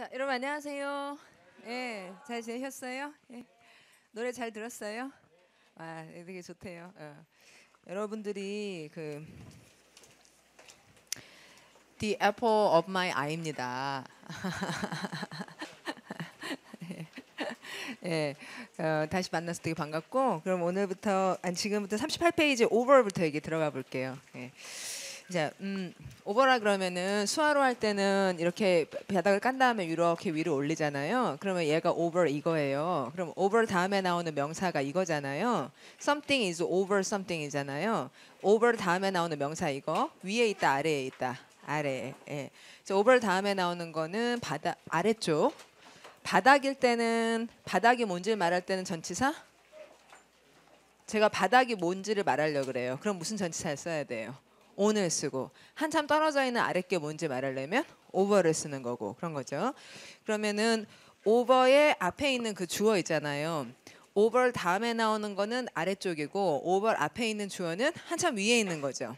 자, 여러분 안녕하세요. 예, 네, 잘 지내셨어요? 네. 노래 잘 들었어요? 와, 아, 예, 되게 좋대요. 어. 여러분들이 그 The Apple of My Eye입니다. 예. 예, 어, 다시 만나서 되게 반갑고 그럼 오늘부터 아니 지금부터 38페이지 오버부터 얘기 들어가 볼게요. 예. 이제 음, 오버라 그러면은 수화로 할 때는 이렇게 바닥을 깐 다음에 이렇게 위로 올리잖아요. 그러면 얘가 over 이거예요. 그럼 over 다음에 나오는 명사가 이거잖아요. something is over something이잖아요. over 다음에 나오는 명사 이거 위에 있다 아래에 있다 아래에. 예. 그래서 over 다음에 나오는 거는 바닥 아래쪽. 바닥일 때는 바닥이 뭔지를 말할 때는 전치사? 제가 바닥이 뭔지를 말하려 그래요. 그럼 무슨 전치사를 써야 돼요? on을 쓰고 한참 떨어져 있는 아랫게 뭔지 말하려면 over를 쓰는 거고 그런 거죠. 그러면은 over의 앞에 있는 그 주어 있잖아요. over 다음에 나오는 거는 아래쪽이고 over 앞에 있는 주어는 한참 위에 있는 거죠.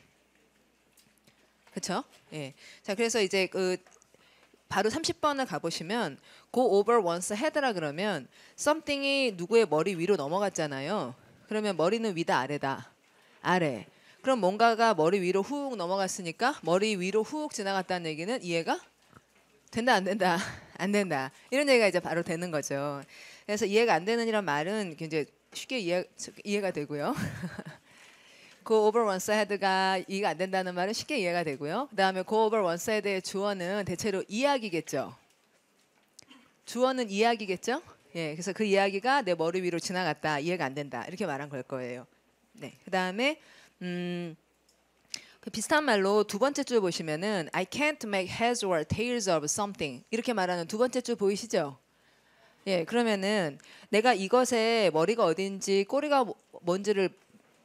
그렇죠? 예. 자, 그래서 이제 그 바로 30번을 가보시면 go over once head라 그러면 something이 누구의 머리 위로 넘어갔잖아요. 그러면 머리는 위다 아래다. 아래. 그럼 뭔가가 머리 위로 훅 넘어갔으니까 머리 위로 훅 지나갔다는 얘기는 이해가 된다 안 된다 안 된다 이런 얘기가 이제 바로 되는 거죠. 그래서 이해가 안 되는 이런 말은 굉장히 쉽게 이해, 이해가 되고요. g 오버 v 사 r 드가 이해가 안 된다는 말은 쉽게 이해가 되고요. 그다음에 고 오버 v 사 r o n 의 주어는 대체로 이야기겠죠. 주어는 이야기겠죠. 예, 그래서 그 이야기가 내 머리 위로 지나갔다 이해가 안 된다 이렇게 말한 걸 거예요. 네, 그다음에 음, 그 비슷한 말로 두 번째 줄 보시면은 I can't make heads or tails of something 이렇게 말하는 두 번째 줄 보이시죠? 예, 그러면은 내가 이것에 머리가 어딘지 꼬리가 뭐, 뭔지를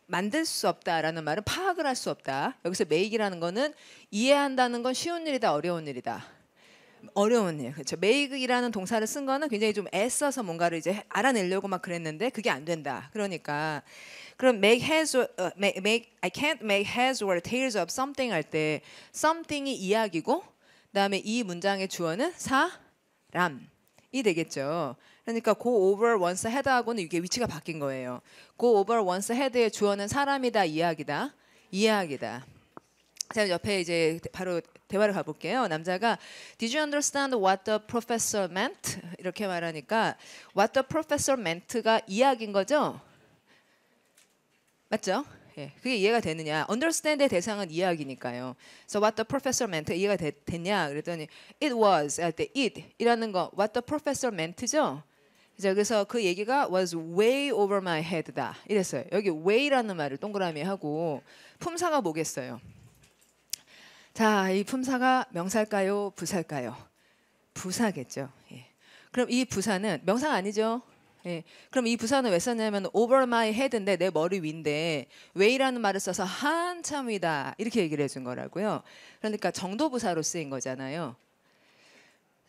만들 수 없다라는 말은 파악을 할 수 없다. 여기서 make이라는 거는 이해한다는 건 쉬운 일이다, 어려운 일이다. 어려운 일, 그렇죠. make이라는 동사를 쓴 거는 굉장히 좀 애써서 뭔가를 이제 알아내려고 막 그랬는데 그게 안 된다. 그러니까 그럼 make heads or, make, make I can't make heads or tails of something 할 때 something이 이야기고 그다음에 이 문장의 주어는 사람이 되겠죠. 그러니까 go over once head하고는 이게 위치가 바뀐 거예요. go over once head의 주어는 사람이다, 이야기다, 이야기다. 자, 옆에 이제 바로 대화를 가볼게요. 남자가 Did you understand what the professor meant? 이렇게 말하니까 what the professor meant가 이야기인 거죠. 맞죠? 예, 그게 이해가 되느냐? Understand의 대상은 이야기니까요 So what the professor meant 이해가 되, 됐냐? 그랬더니 it was 할때 it이라는 거 what the professor meant죠. 이제 그래서 그 얘기가 was way over my head다 이랬어요. 여기 way라는 말을 동그라미 하고 품사가 뭐겠어요? 자, 이 품사가 명사일까요? 부사일까요? 부사겠죠. 예. 그럼 이 부사는 명사가 아니죠. 예. 그럼 이 부산은 왜 썼냐면 over my head인데 내 머리 위인데 way라는 말을 써서 한참 위다 이렇게 얘기를 해준 거라고요. 그러니까 정도부사로 쓰인 거잖아요.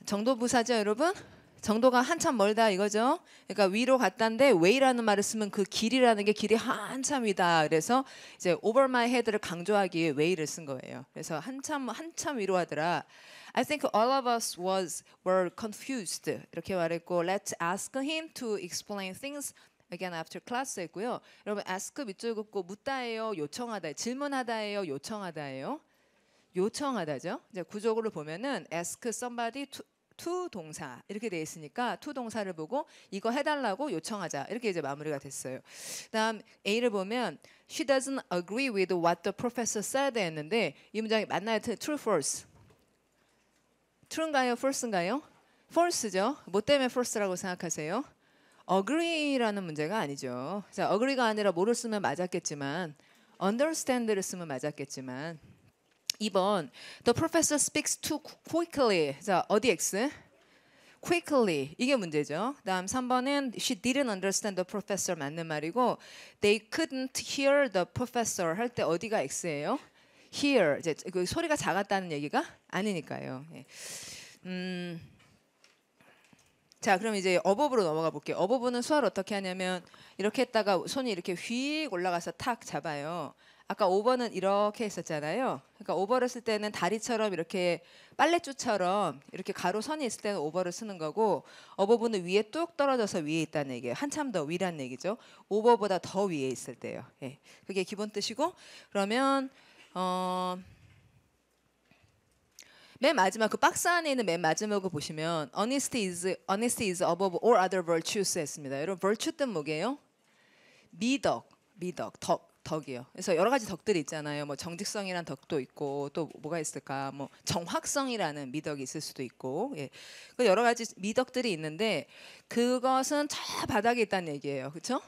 정도부사죠, 여러분? 정도가 한참 멀다 이거죠. 그러니까 위로 갔다인데 way라는 말을 쓰면 그 길이라는 게 길이 한참이다. 그래서 이제 over my head를 강조하기 위해 way를 쓴 거예요. 그래서 한참 한참 위로 하더라. I think all of us was were confused 이렇게 말했고 let's ask him to explain things again after class 했고요. 여러분 ask 밑줄 긋고 묻다예요, 요청하다, 질문하다예요, 요청하다예요. 요청하다죠. 이제 구조로 보면은 ask somebody to to 동사 이렇게 돼 있으니까 to 동사를 보고 이거 해달라고 요청하자 이렇게 이제 마무리가 됐어요. 다음 A를 보면 she doesn't agree with what the professor said 했는데 이 문장이 맞나요? true false. true인가요? false인가요? false죠. 뭐 때문에 false라고 생각하세요? agree라는 문제가 아니죠. 자, agree가 아니라 뭐를 쓰면 맞았겠지만 understand를 쓰면 맞았겠지만 2번 The professor speaks too quickly. 자, 어디 X? quickly 이게 문제죠. 다음 3번은 she didn't understand the professor 맞는 말이고 they couldn't hear the professor 할 때 어디가 x예요? hear 이제 그 소리가 작았다는 얘기가 아니니까요. 예. 음. 자, 그럼 이제 어법으로 넘어가 볼게요. 어법는 수화를 어떻게 하냐면 이렇게 했다가 손이 이렇게 휙 올라가서 탁 잡아요. 아까 오버는 이렇게 했었잖아요. 그러니까 오버를 쓸 때는 다리처럼 이렇게 빨래줄처럼 이렇게 가로선이 있을 때는 오버를 쓰는 거고 어버브는 위에 뚝 떨어져서 위에 있다는 얘기예요. 한참 더위라는 얘기죠. 오버보다 더 위에 있을 때요. 예. 그게 기본 뜻이고 그러면 어. 맨 마지막 그 박스 안에 있는 맨 마지막을 보시면 honesty is honesty is above all other virtues 했습니다. 여러분 virtue 뜻 뭐게요? 미덕, 미덕, 덕. 덕이요. 그래서 여러 가지 덕들이 있잖아요. 뭐 정직성이란 덕도 있고 또 뭐가 있을까? 뭐 정확성이라는 미덕이 있을 수도 있고 예. 그 여러 가지 미덕들이 있는데 그것은 저 바닥에 있다는 얘기예요. 그렇죠?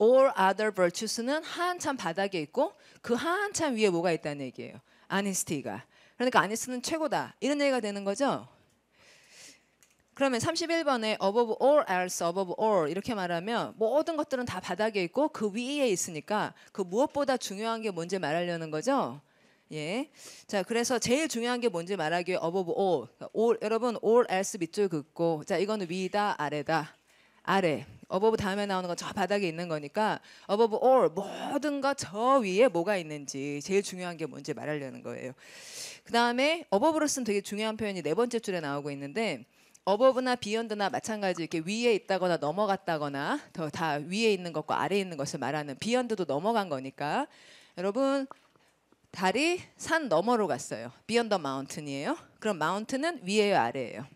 All other virtues는 한참 바닥에 있고 그 한참 위에 뭐가 있다는 얘기예요. 아니스티가. 그러니까 아니스는 최고다 이런 얘기가 되는 거죠. 그러면 31번에 above all else, above all 이렇게 말하면 모든 것들은 다 바닥에 있고 그 위에 있으니까 그 무엇보다 중요한 게 뭔지 말하려는 거죠. 예. 자, 그래서 제일 중요한 게 뭔지 말하기 above all. 그러니까 all 여러분 all else 밑줄 긋고 자, 이거는 위다, 아래다. 아래. above 다음에 나오는 건 저 바닥에 있는 거니까 above all 모든 것 저 위에 뭐가 있는지 제일 중요한 게 뭔지 말하려는 거예요. 그다음에 above로 쓴 되게 중요한 표현이 네 번째 줄에 나오고 있는데 어버브나 비욘드나 마찬가지 이렇게 위에 있다거나 넘어갔다거나 더 다 위에 있는 것과 아래에 있는 것을 말하는 비욘드도 넘어간 거니까 여러분 달이 산 너머로 갔어요. 비욘더 마운틴이에요. 그럼 마운틴은 위에요, 아래예요?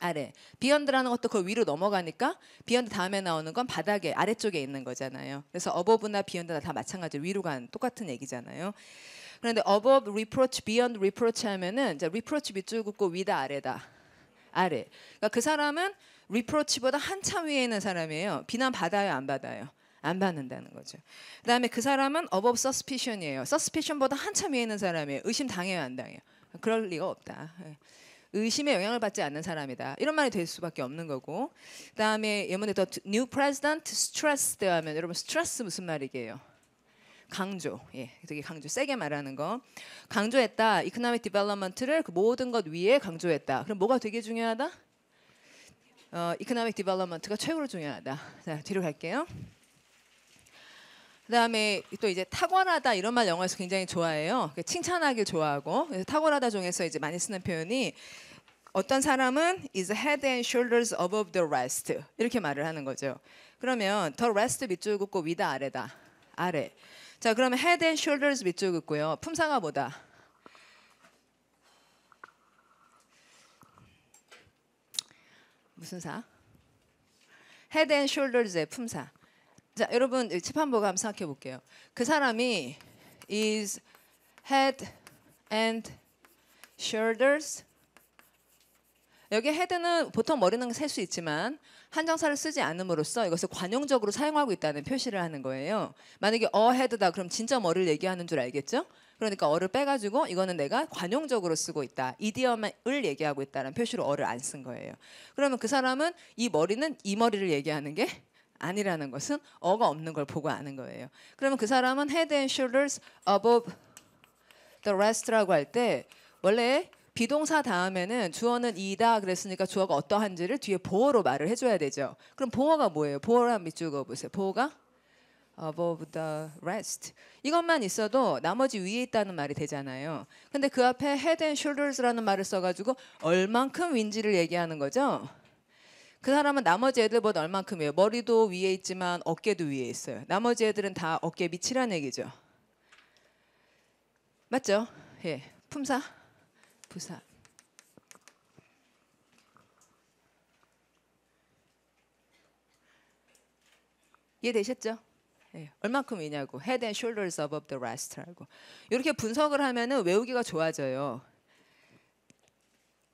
아래. 비욘드라는 것도 그 위로 넘어가니까 비욘드 다음에 나오는 건 바닥에 아래쪽에 있는 거잖아요. 그래서 어버브나 비욘드나 다 마찬가지로 위로 간 똑같은 얘기잖아요. 그런데 above reproach, beyond reproach 하면은 이제 reproach 밑줄 긋고 위다 아래다. 아래. 그러니까 그 사람은 리프로치보다 한참 위에 있는 사람이에요. 비난 받아요, 안 받아요? 안 받는다는 거죠. 그다음에 그 사람은 above suspicion이에요. suspicion보다 한참 위에 있는 사람이에요. 의심 당해요, 안 당해요? 그럴 리가 없다. 예. 의심에 영향을 받지 않는 사람이다. 이런 말이 될 수밖에 없는 거고. 그다음에 예문에 더 new president stressed 하면 여러분 스트레스 무슨 말이게요? 강조, 예, 되게 강조, 세게 말하는 거. 강조했다. 이코노믹 디벨롭먼트를 그 모든 것 위에 강조했다. 그럼 뭐가 되게 중요하다? 어, 이코노믹 디벨롭먼트가 최고로 중요하다. 자, 뒤로 갈게요. 그다음에 또 이제 탁월하다 이런 말 영어에서 굉장히 좋아해요. 그 칭찬하길 좋아하고 그래서 탁월하다 중에서 이제 많이 쓰는 표현이 어떤 사람은 is head and shoulders above the rest 이렇게 말을 하는 거죠. 그러면 더 rest 밑줄 긋고 위다 아래다 아래. 자, 그러면 head and shoulders 위쪽 있고요. 품상아 뭐다? 무슨 사? head and shoulders의 품사. 자, 여러분 치판보고 한번 생각해 볼게요. 그 사람이 is head and shoulders 여기 헤드는 보통 머리는 셀 수 있지만 한정사를 쓰지 않음으로써 이것을 관용적으로 사용하고 있다는 표시를 하는 거예요. 만약에 어헤드다 그럼 진짜 뭐를 얘기하는 줄 알겠죠? 그러니까 어를 빼가지고 이거는 내가 관용적으로 쓰고 있다. 이디엄을 얘기하고 있다는 표시로 어를 안 쓴 거예요. 그러면 그 사람은 이 머리는 이 머리를 얘기하는 게 아니라는 것은 어가 없는 걸 보고 아는 거예요. 그러면 그 사람은 head and shoulders above the rest라고 할 때 원래 비동사 다음에는 주어는 이다 그랬으니까 주어가 어떠한지를 뒤에 보어로 말을 해줘야 되죠. 그럼 보어가 뭐예요? 보어를 한번 밑줄어 보세요. 보어가 above the rest. 이것만 있어도 나머지 위에 있다는 말이 되잖아요. 근데 그 앞에 head and shoulders라는 말을 써가지고 얼만큼 윈지를 얘기하는 거죠. 그 사람은 나머지 애들보다 뭐 얼만큼이에요. 머리도 위에 있지만 어깨도 위에 있어요. 나머지 애들은 다 어깨 밑이란 얘기죠. 맞죠? 예, 품사. 부사. 이해되셨죠? 예, 얼만큼이냐고 head and shoulders above the rest라고 이렇게 분석을 하면 외우기가 좋아져요.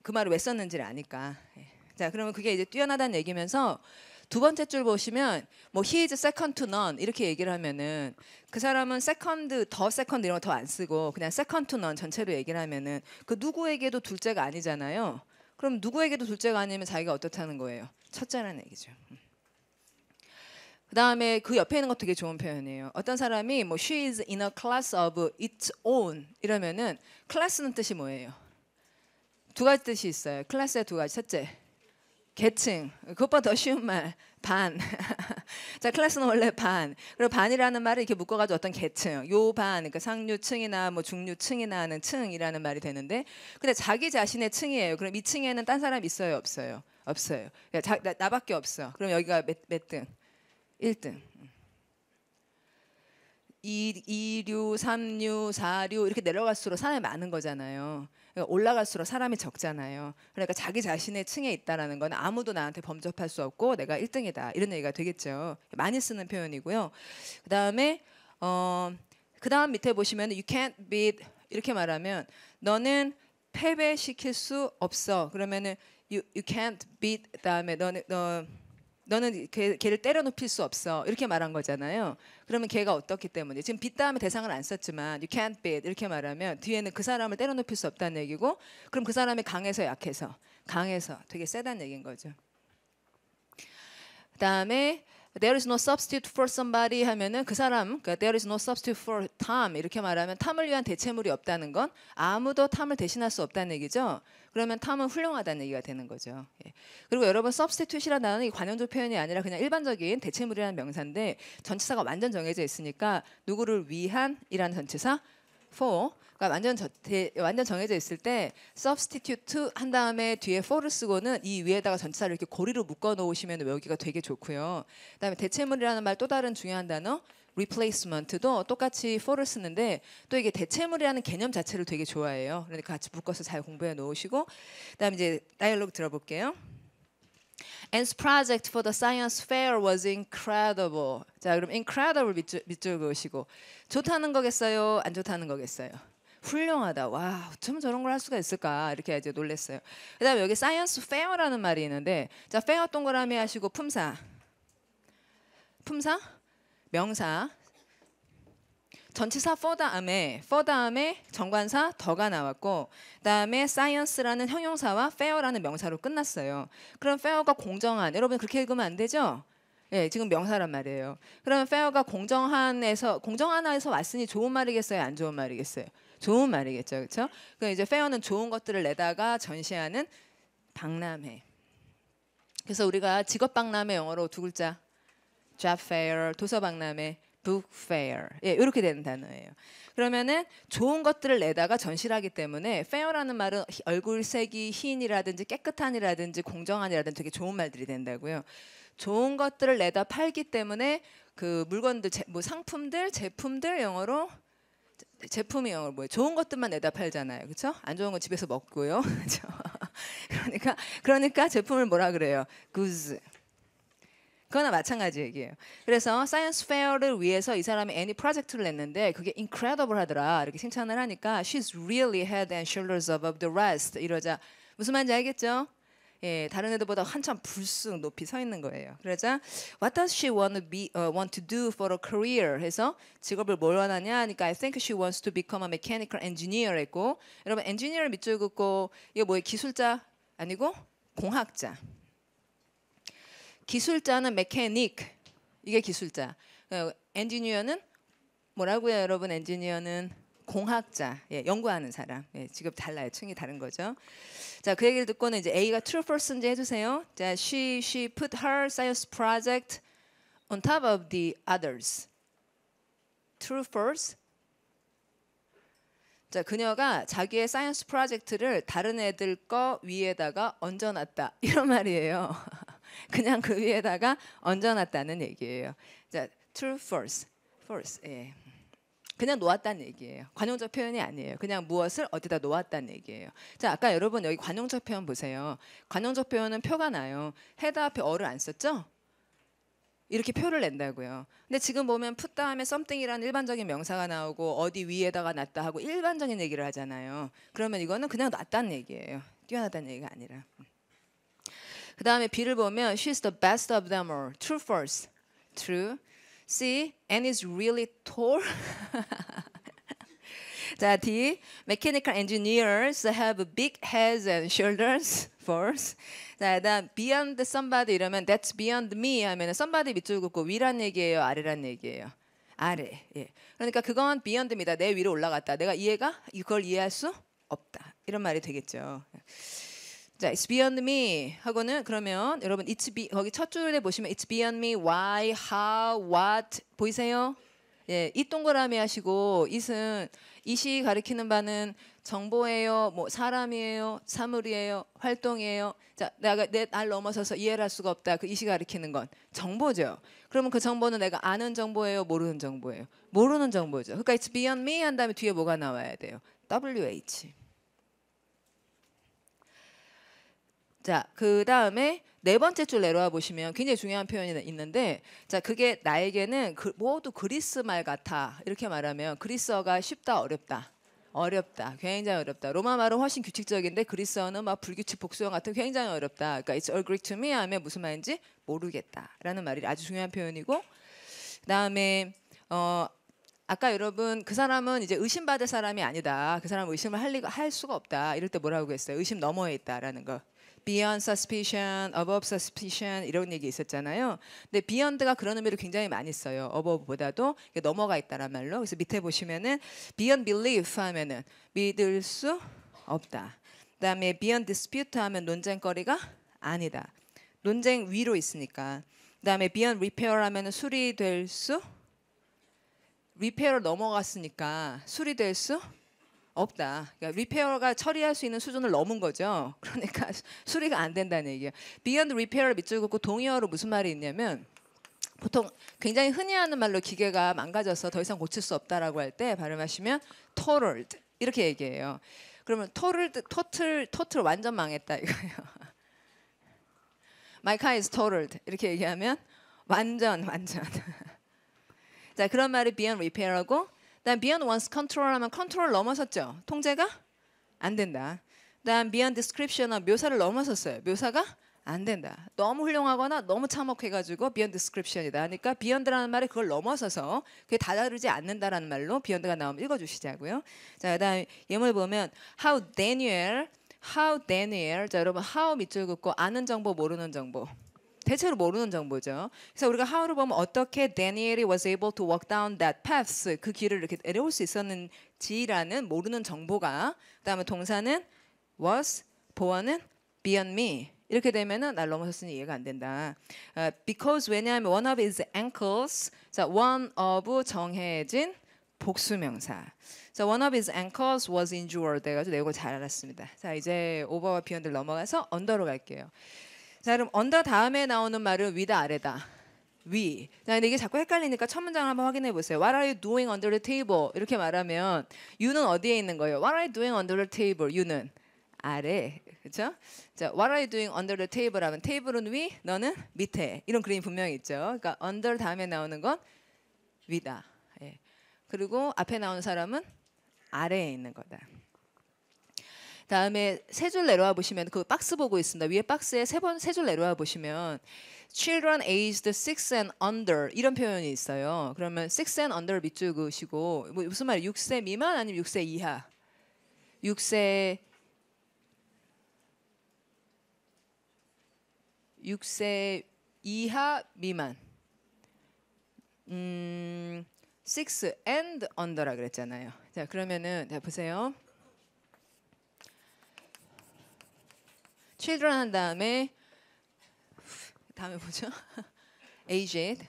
그 말을 왜 썼는지를 아니까. 예. 자, 그러면 그게 이제 뛰어나다는 얘기면서 두 번째 줄 보시면 뭐 he is second to none 이렇게 얘기를 하면은 그 사람은 second, 더 second 이런 거 더 안 쓰고 그냥 second to none 전체로 얘기를 하면은 그 누구에게도 둘째가 아니잖아요. 그럼 누구에게도 둘째가 아니면 자기가 어떻다는 거예요? 첫째라는 얘기죠. 음. 그 다음에 그 옆에 있는 것 되게 좋은 표현이에요. 어떤 사람이 뭐 she is in a class of its own 이러면은 클래스는 뜻이 뭐예요? 두 가지 뜻이 있어요. 클래스의 두 가지. 첫째, 계층, 그것보다 더 쉬운 말, 반. 자, 클래스는 원래 반. 그리고 반이라는 말을 이렇게 묶어가지고 어떤 계층, 요 반, 그러니까 상류층이나 뭐 중류층이나 하는 층이라는 말이 되는데, 근데 자기 자신의 층이에요. 그럼 이 층에는 딴 사람 있어요, 없어요? 없어요. 야, 그러니까 자, 나, 나밖에 없어. 그럼 여기가 몇, 몇 등? 1등. 2, 2류, 3류, 4류 이렇게 내려갈수록 사람이 많은 거잖아요. 그러니까 올라갈수록 사람이 적잖아요. 그러니까 자기 자신의 층에 있다라는 건 아무도 나한테 범접할 수 없고 내가 1등이다 이런 얘기가 되겠죠. 많이 쓰는 표현이고요. 그 다음에 어, 그 다음 밑에 보시면 you can't beat 이렇게 말하면 너는 패배시킬 수 없어. 그러면은 you, you can't beat 다음에 너는 너 너는 걔, 를 때려눕힐 수 없어 이렇게 말한 거잖아요. 그러면 걔가 어떻기 때문에 지금 빚 다음에 대상을 안 썼지만 you can't b e a 이렇게 말하면 뒤에는 그 사람을 때려눕힐 수 없다는 얘기고 그럼 그 사람이 강해서 약해서 강해서 되게 세다는 얘기인 거죠. 그다음에 There is no substitute for somebody 하면은 그 사람, 그러니까 there is no substitute for Tom 이렇게 말하면 탐을 위한 대체물이 없다는 건 아무도 탐을 대신할 수 없다는 얘기죠. 그러면 탐은 훌륭하다는 얘기가 되는 거죠. 예. 그리고 여러분 substitute이라는 단어는 이관용조 표현이 아니라 그냥 일반적인 대체물이라는 명사인데 전치사가 완전 정해져 있으니까 누구를 위한이라는 전치사 for 그러니까 완전 저, 대, 완전 정해져 있을 때 substitute 한 다음에 뒤에 for를 쓰고는 이 위에다가 전치사를 이렇게 고리로 묶어 놓으시면 외우기가 되게 좋고요. 그다음에 대체물이라는 말 또 다른 중요한 단어 replacement도 똑같이 for를 쓰는데 또 이게 대체물이라는 개념 자체를 되게 좋아해요. 그러니까 같이 묶어서 잘 공부해 놓으시고 그다음에 이제 다이얼로그 들어볼게요. And project for the science fair was incredible. 자, 그럼 incredible 밑줄 그으시고 좋다는 거겠어요? 안 좋다는 거겠어요? 훌륭하다. 와, 어쩜 저런 걸 할 수가 있을까? 이렇게 이제 놀랬어요 그다음에 여기 사이언스 페어라는 말이 있는데 자, 페어 동그라미 하시고 품사. 품사? 명사. 전치사 for 다음에 for 다음에 정관사 더가 나왔고 그다음에 science라는 형용사와 fair라는 명사로 끝났어요. 그럼 fair가 공정한 여러분 그렇게 읽으면 안 되죠? 예, 지금 명사란 말이에요. 그러면 fair가 공정한에서 공정한에서 왔으니 좋은 말이겠어요, 안 좋은 말이겠어요? 좋은 말이겠죠, 그렇죠? 그 이제 페어는 좋은 것들을 내다가 전시하는 박람회. 그래서 우리가 직업 박람회 영어로 두 글자, job fair, 도서 박람회, book fair, 예, 이렇게 되는 단어예요. 그러면은 좋은 것들을 내다가 전시하기 때문에 fair라는 말은 얼굴색이 흰이라든지 깨끗한이라든지 공정한이라든지 되게 좋은 말들이 된다고요. 좋은 것들을 내다 팔기 때문에 그 물건들, 제, 뭐 상품들, 제품들 영어로 제품이요. 뭐 좋은 것들만 내다 팔잖아요. 그렇죠? 안 좋은 건 집에서 먹고요. 그렇 그러니까 그러니까 제품을 뭐라 그래요? g o 그거나 마찬가지 얘기예요. 그래서 사이언스 페어를 위해서 이 사람이 애니 프로젝트를 냈는데 그게 incredible 하더라. 이렇게 칭찬을 하니까 she's really head and shoulders above the rest. 이러자 무슨 말인지 알겠죠? 예, 다른 애들보다 한참 불쑥 높이 서 있는 거예요. 그러자 What does she want to be uh, want to do for a career? 해서 직업을 뭘 원하냐 하니까 I think she wants to become a mechanical engineer 했고 여러분 엔지니어 밑줄 긋고 이게 뭐예요? 기술자 아니고 공학자. 기술자는 mechanic 이게 기술자. 엔지니어는 뭐라고요, 여러분? 엔지니어는 공학자, 예, 연구하는 사람. 예, 직업 달라요. 층이 다른 거죠. 자, 그 얘기를 듣고는 이제 A가 true false인지 해주세요. 자, she she put her science project on top of the others. True false? 자, 그녀가 자기의 사이언스 프로젝트를 다른 애들 거 위에다가 얹어놨다. 이런 말이에요. 그냥 그 위에다가 얹어놨다는 얘기예요. 자, true, false, false. 예. 그냥 놓았다는 얘기예요. 관용적 표현이 아니에요. 그냥 무엇을 어디다 놓았다는 얘기예요. 자, 아까 여러분 여기 관용적 표현 보세요. 관용적 표현은 표가 나요. 헤드 앞에 어를 안 썼죠? 이렇게 표를 낸다고요. 근데 지금 보면 put 다음에 something이라는 일반적인 명사가 나오고 어디 위에다가 놨다 하고 일반적인 얘기를 하잖아요. 그러면 이거는 그냥 놨다는 얘기예요. 뛰어나다는 얘기가 아니라. 그 다음에 B를 보면 she's the best of them all. True, false. True. C. a n is really tall. 자, D. Mechanical engineers have big heads and shoulders. First. 자, 일단 beyond somebody 이러면 that's beyond me 하면 somebody 밑줄 긋고 위란 얘기예요, 아래란 얘기예요. 아래. 예. 그러니까 그건 beyond입니다. 내 위로 올라갔다. 내가 이해가 이걸 이해할 수 없다. 이런 말이 되겠죠. 자, it's beyond me 하고는 그러면 여러분 it's be 거기 첫 줄에 보시면 it's beyond me why how what 보이세요? 예, 이 동그라미 하시고 이은 이시 가리키는 바는 정보예요, 뭐 사람이에요, 사물이에요, 활동이에요. 자, 내가 내 날 넘어서서 이해할 수가 없다. 그 이시 가리키는 건 정보죠. 그러면 그 정보는 내가 아는 정보예요, 모르는 정보예요. 모르는 정보죠. 그러니까 it's beyond me 한 다음에 뒤에 뭐가 나와야 돼요. WH. 자, 그 다음에 네 번째 줄 내려와 보시면 굉장히 중요한 표현이 있는데, 자, 그게 나에게는 그, 모두 그리스 말 같아. 이렇게 말하면 그리스어가 쉽다, 어렵다. 어렵다. 굉장히 어렵다. 로마 말은 훨씬 규칙적인데 그리스어는 막 불규칙 복수형 같은 굉장히 어렵다. 그러니까 it's all Greek to me 하면 무슨 말인지 모르겠다라는 말이 아주 중요한 표현이고 그다음에 어 아까 여러분 그 사람은 이제 의심받을 사람이 아니다. 그 사람 의심을 할, 리할 수가 없다. 이럴 때 뭐라고 했어요? 의심 너머에 있다라는 거. beyond suspicion, above suspicion 이런 얘기 있었잖아요. 근데 beyond가 그런 의미를 굉장히 많이 써요. above보다도 넘어가 있다란 말로. 그래서 밑에 보시면은 beyond belief 하면은 믿을 수 없다. 그다음에 beyond dispute 하면 논쟁거리가 아니다. 논쟁 위로 있으니까. 그다음에 beyond repair 하면은 수리될 수 리페어로 넘어갔으니까 수리될 수 없다. 그러니까 리페어가 처리할 수 있는 수준을 넘은 거죠. 그러니까 수리가 안 된다는 얘기예요. Beyond Repair를 밑줄 긋고 동의어로 무슨 말이 있냐면 보통 굉장히 흔히 하는 말로 기계가 망가져서 더 이상 고칠 수 없다라고 할 때 발음하시면 totaled 이렇게 얘기해요. 그러면 totaled, total, total 완전 망했다 이거예요. My car is totaled 이렇게 얘기하면 완전 완전. 자 그런 말이 beyond repair하고 다음 beyond one's control 하면 컨트롤 넘어섰죠. 통제가 안 된다. 그 다음 beyond description 은 묘사를 넘어섰어요. 묘사가 안 된다. 너무 훌륭하거나 너무 참혹해가지고 beyond description이다. 그러니까 beyond라는 말이 그걸 넘어서서 그게 다다르지 않는다라는 말로 beyond가 나오면 읽어주시자고요. 자, 그다음 예문을 보면 how Daniel, how Daniel. 자, 여러분 how 밑줄 긋고 아는 정보 모르는 정보. 대체로 모르는 정보죠. 그래서 우리가 하우를 보면 어떻게 다니엘이 was able to walk down that path 그 길을 이렇게 내려올 수 있었는지라는 모르는 정보가 그다음에 동사는 was 보어는 beyond me 이렇게 되면은 날 넘어섰으니 이해가 안 된다. Uh, because 왜냐하면 one of is ankles. 자, one of 정해진 복수명사. 자, one of his ankles was injured. 돼가지고 잘 알았습니다. 자, 이제 오버와 비언들 넘어가서 언더로 갈게요. 자 그럼 언더 다음에 나오는 말은 위다 아래다. 위. 자, 근데 이게 자꾸 헷갈리니까 첫 문장을 한번 확인해 보세요. What are you doing under the table? 이렇게 말하면 you는 어디에 있는 거예요? What are you doing under the table? you는 아래. 그렇죠? 자, what are you doing under the table 하면 테이블은 위, 너는 밑에. 이런 그림이 분명히 있죠. 그러니까 under 다음에 나오는 건 위다. 예. 그리고 앞에 나오는 사람은 아래에 있는 거다. 다음에 세 줄 내려와 보시면 그 박스 보고 있습니다. 위에 박스에 세 번 세 줄 내려와 보시면 children aged 6 and under 이런 표현이 있어요. 그러면 6 and under 밑줄 그으시고 뭐 무슨 말이에요? 6세 미만 아니면 6세 이하. 6세 6세 이하 미만. 음, 6 and under라 그랬잖아요. 자, 그러면은 자 보세요. children 한 다음에 다음에 뭐죠? aged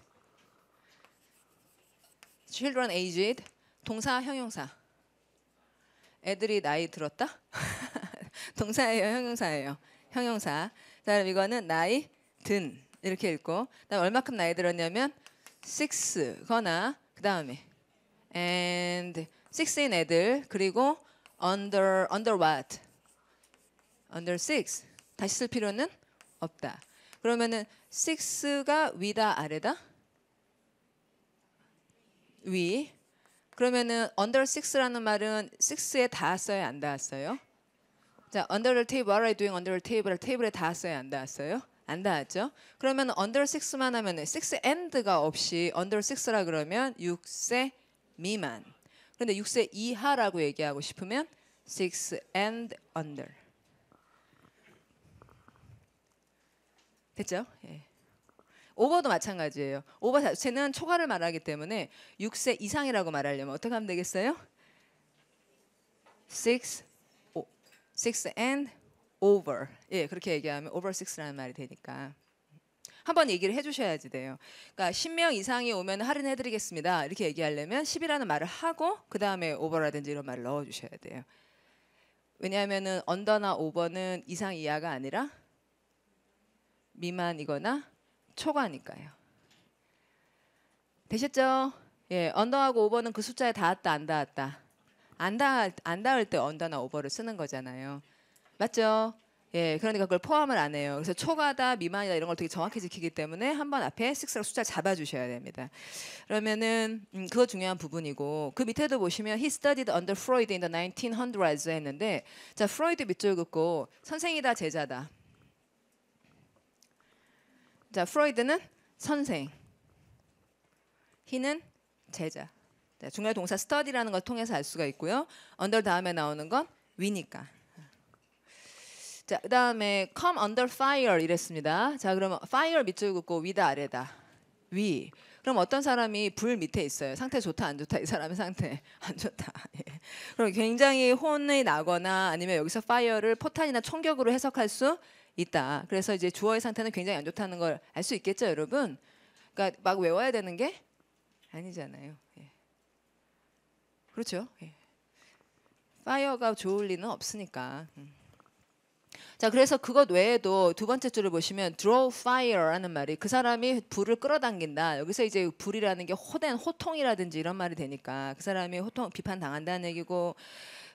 children aged 동사 형용사 애들이 나이 들었다 동사예요 형용사예요 형용사 자 그럼 이거는 나이 든 이렇게 읽고 그다음 얼마큼 나이 들었냐면 six 거나 그 다음에 and s i 인 애들 그리고 under under what under s 다시 쓸 필요는 없다. 그러면은 six가 위다 아래다? 위. 그러면은 under six라는 말은 six에 다 써야 안 닿았어요? 자, under the table, what are you doing under the table? 테이블에 다 써야 안 닿았어요? 안 닿았죠? 그러면 under six만 하면 six and가 없이 under six라 그러면 6세 미만. 그런데 6세 이하라고 얘기하고 싶으면 six and under. 됐죠? 예. 오버도 마찬가지예요. 오버 자체는 초과를 말하기 때문에 6세 이상이라고 말하려면 어떻게 하면 되겠어요? 6, 5, 6 and over. 예, 그렇게 얘기하면 over 6라는 말이 되니까. 한번 얘기를 해주셔야지 돼요. 그러니까 10명 이상이 오면 할인해드리겠습니다. 이렇게 얘기하려면 10이라는 말을 하고 그 다음에 오버라든지 이런 말을 넣어주셔야 돼요. 왜냐하면 언더나 오버는 이상 이하가 아니라 미만이거나 초과니까요. 되셨죠? 예, 언더하고 오버는 그 숫자에 닿았다 안 닿았다. 안 닿을 안 닿을 때 언더나 오버를 쓰는 거잖아요. 맞죠? 예, 그러니까 그걸 포함을 안 해요. 그래서 초과다, 미만이다 이런 걸 되게 정확히 지키기 때문에 한 번 앞에 식스로 숫자 잡아주셔야 됩니다. 그러면은 음, 그거 중요한 부분이고 그 밑에도 보시면 he studied under Freud in the 1900s 했는데 자 프로이드 밑줄 긋고 선생이다 제자다. 자, 프로이드는 선생. 히는 제자. 자, 중간 동사 study라는 걸 통해서 알 수가 있고요. under 다음에 나오는 건 위니까. 자, 그다음에 come under fire 이랬습니다. 자, 그러면 fire 밑줄 긋고 위다 아래다. 위. 그럼 어떤 사람이 불 밑에 있어요. 상태 좋다 안 좋다 이 사람의 상태 안 좋다. 예. 그럼 굉장히 혼이 나거나 아니면 여기서 fire를 포탄이나 총격으로 해석할 수 있다. 그래서 이제 주어의 상태는 굉장히 안 좋다는 걸 알 수 있겠죠, 여러분? 그러니까 막 외워야 되는 게 아니잖아요. 예. 그렇죠? 예. 파이어가 좋을 리는 없으니까. 음. 자, 그래서 그것 외에도 두 번째 줄을 보시면 draw fire라는 말이 그 사람이 불을 끌어당긴다. 여기서 이제 불이라는 게 호된 호통이라든지 이런 말이 되니까 그 사람이 호통 비판당한다는 얘기고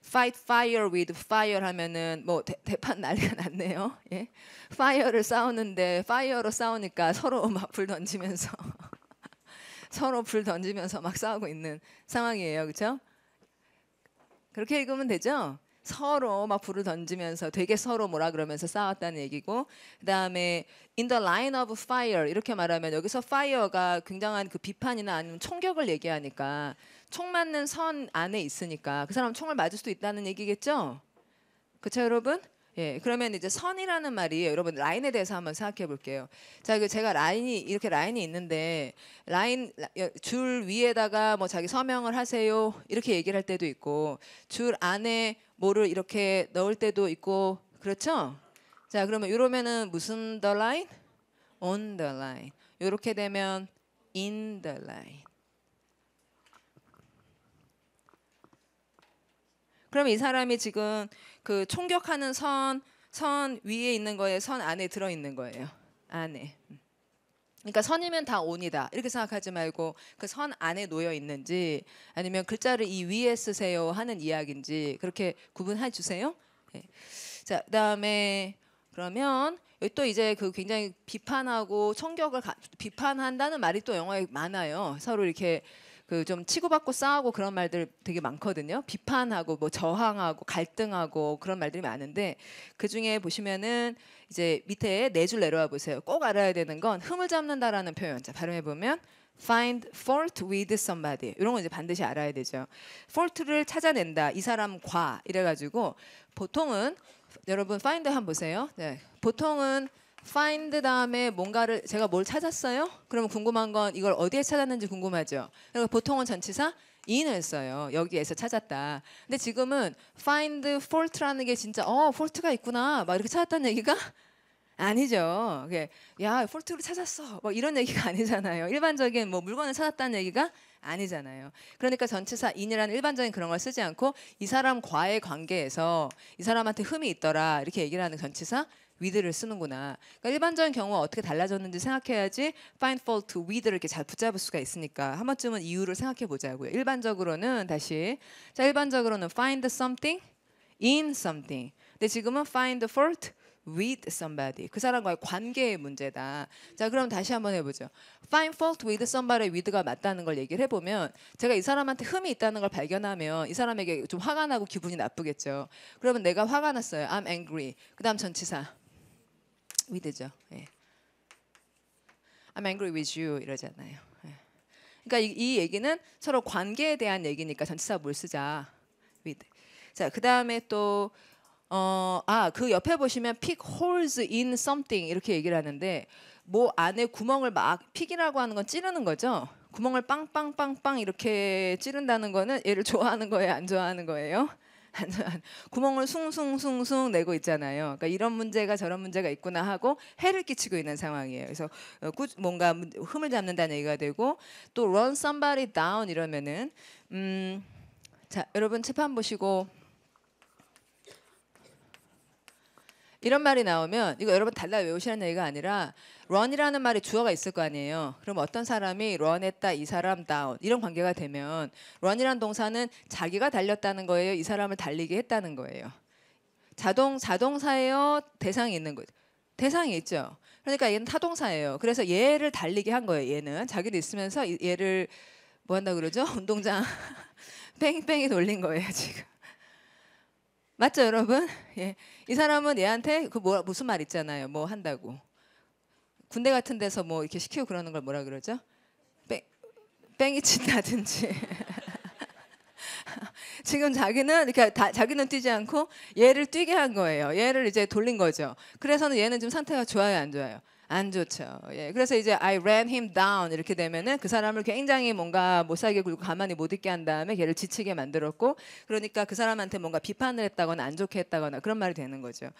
fight fire with fire 하면은 뭐 대, 대판 난리가 났네요. 예? fire를 싸우는데 fire로 싸우니까 서로 막 불 던지면서 서로 불 던지면서 막 싸우고 있는 상황이에요. 그렇죠? 그렇게 읽으면 되죠? 서로 막 불을 던지면서 되게 서로 뭐라 그러면서 싸웠다는 얘기고 그다음에 in the line of fire 이렇게 말하면 여기서 fire가 굉장한 그 비판이나 아니면 총격을 얘기하니까 총 맞는 선 안에 있으니까 그 사람 총을 맞을 수도 있다는 얘기겠죠? 그렇죠 여러분? 예, 그러면 이제 선이라는 말이 여러분 라인에 대해서 한번 생각해 볼게요. 자, 그 제가 라인이 이렇게 라인이 있는데 라인 줄 위에다가 뭐 자기 서명을 하세요 이렇게 얘기를 할 때도 있고 줄 안에 뭐를 이렇게 넣을 때도 있고 그렇죠? 자 그러면 이러면은 무슨 the line? on the line. 이렇게 되면 in the line. 그럼 이 사람이 지금 그 총격하는 선, 선 위에 있는 거에 선 안에 들어 있는 거예요. 안에. 그러니까 선이면 다 온이다 이렇게 생각하지 말고 그 선 안에 놓여 있는지 아니면 글자를 이 위에 쓰세요 하는 이야기인지 그렇게 구분해 주세요. 네. 자 그다음에 그러면 또 이제 그 굉장히 비판하고 청격을 가, 비판한다는 말이 또 영어에 많아요. 서로 이렇게 그 좀 치고받고 싸우고 그런 말들 되게 많거든요. 비판하고 뭐 저항하고 갈등하고 그런 말들이 많은데 그 중에 보시면은 이제 밑에 네 줄 내려와 보세요. 꼭 알아야 되는 건 흠을 잡는다라는 표현. 자, 발음해 보면 find fault with somebody 이런 건 이제 반드시 알아야 되죠. fault를 찾아낸다. 이 사람과 이래가지고 보통은 여러분 find 한번 보세요. 네. 보통은 find 다음에 뭔가를 제가 뭘 찾았어요? 그러면 궁금한 건 이걸 어디에 찾았는지 궁금하죠. 그러니까 보통은 전치사 인 n 을 써요. 여기에서 찾았다. 근데 지금은 find fault라는 게 진짜 어 fault가 있구나 막 이렇게 찾았다는 얘기가 아니죠. 그게 야 fault를 찾았어 뭐 이런 얘기가 아니잖아요. 일반적인 뭐 물건을 찾았다는 얘기가 아니잖아요. 그러니까 전치사 인이라는 일반적인 그런 걸 쓰지 않고 이 사람과의 관계에서 이 사람한테 흠이 있더라 이렇게 얘기를 하는 전치사 위드를 쓰는구나. 그러니까 일반적인 경우와 어떻게 달라졌는지 생각해야지 find fault to 위드를 이렇게 잘 붙잡을 수가 있으니까 한 번쯤은 이유를 생각해 보자고요. 일반적으로는 다시 자 일반적으로는 find something in something. 근데 지금은 find fault with somebody. 그 사람과의 관계의 문제다. 자, 그럼 다시 한번 해보죠. Find fault with somebody의 with가 맞다는 걸 얘기를 해보면 제가 이 사람한테 흠이 있다는 걸 발견하면 이 사람에게 좀 화가 나고 기분이 나쁘겠죠. 그러면 내가 화가 났어요. I'm angry. 그 다음 전치사. 위대죠. 예. I'm angry with you 이러잖아요. 예. 그러니까 이, 이, 얘기는 서로 관계에 대한 얘기니까 전치사 뭘 쓰자. 위대. 자, 그다음에 또 어, 아, 그 옆에 보시면 pick holes in something 이렇게 얘기를 하는데 뭐 안에 구멍을 막 픽이라고 하는 건 찌르는 거죠. 구멍을 빵빵빵빵 이렇게 찌른다는 거는 얘를 좋아하는 거예요, 안 좋아하는 거예요? 구멍을 숭숭숭숭 내고 있잖아요. 그러니까 이런 문제가 저런 문제가 있구나 하고 해를 끼치고 있는 상황이에요. 그래서 어, 뭔가 흠을 잡는다는 얘기가 되고 또 run somebody down 이러면은 음, 자 여러분 칠판 보시고 이런 말이 나오면 이거 여러분 달라 외우시라는 얘기가 아니라 런이라는 말에 주어가 있을 거 아니에요. 그럼 어떤 사람이 런했다, 이 사람 다운 이런 관계가 되면 런이라는 동사는 자기가 달렸다는 거예요. 이 사람을 달리게 했다는 거예요. 자동 자동사예요. 대상이 있는 거죠. 대상이 있죠. 그러니까 얘는 타동사예요. 그래서 얘를 달리게 한 거예요. 얘는 자기도 있으면서 얘를 뭐 한다 그러죠? 운동장 뺑뺑이 돌린 거예요 지금. 맞죠, 여러분? 예. 이 사람은 얘한테 그 뭐, 무슨 말 있잖아요. 뭐 한다고. 군대 같은 데서 뭐 이렇게 시키고 그러는 걸 뭐라 그러죠? 뺑, 뺑이 친다든지. 지금 자기는 이렇게 다, 자기는 뛰지 않고 얘를 뛰게 한 거예요. 얘를 이제 돌린 거죠. 그래서는 얘는 지금 상태가 좋아요, 안 좋아요? 안 좋죠. 예, 그래서 이제 I ran him down 이렇게 되면은 그 사람을 굉장히 뭔가 못 살게 굴고 가만히 못 있게 한 다음에 걔를 지치게 만들었고 그러니까 그 사람한테 뭔가 비판을 했다거나 안 좋게 했다거나 그런 말이 되는 거죠.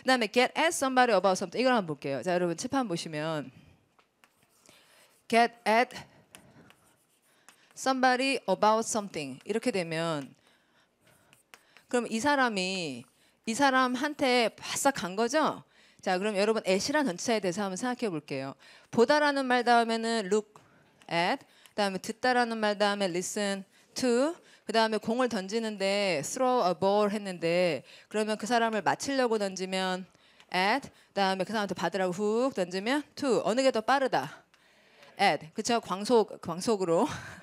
그다음에 get at somebody about something 이걸 한번 볼게요. 자 여러분 칠판 보시면 get at somebody about something 이렇게 되면 그럼 이 사람이 이 사람한테 바싹 간 거죠. 자, 그럼 여러분 애시란 전치사에 대해서 한번 생각해 볼게요. 보다라는 말 다음에는 look at, 그다음에 듣다라는 말 다음에 listen to, 그다음에 공을 던지는데 throw a ball 했는데 그러면 그 사람을 맞히려고 던지면 at, 그다음에 그 사람한테 받으라고 훅 던지면 to. 어느 게 더 빠르다? at. 그쵸 광속 광속으로.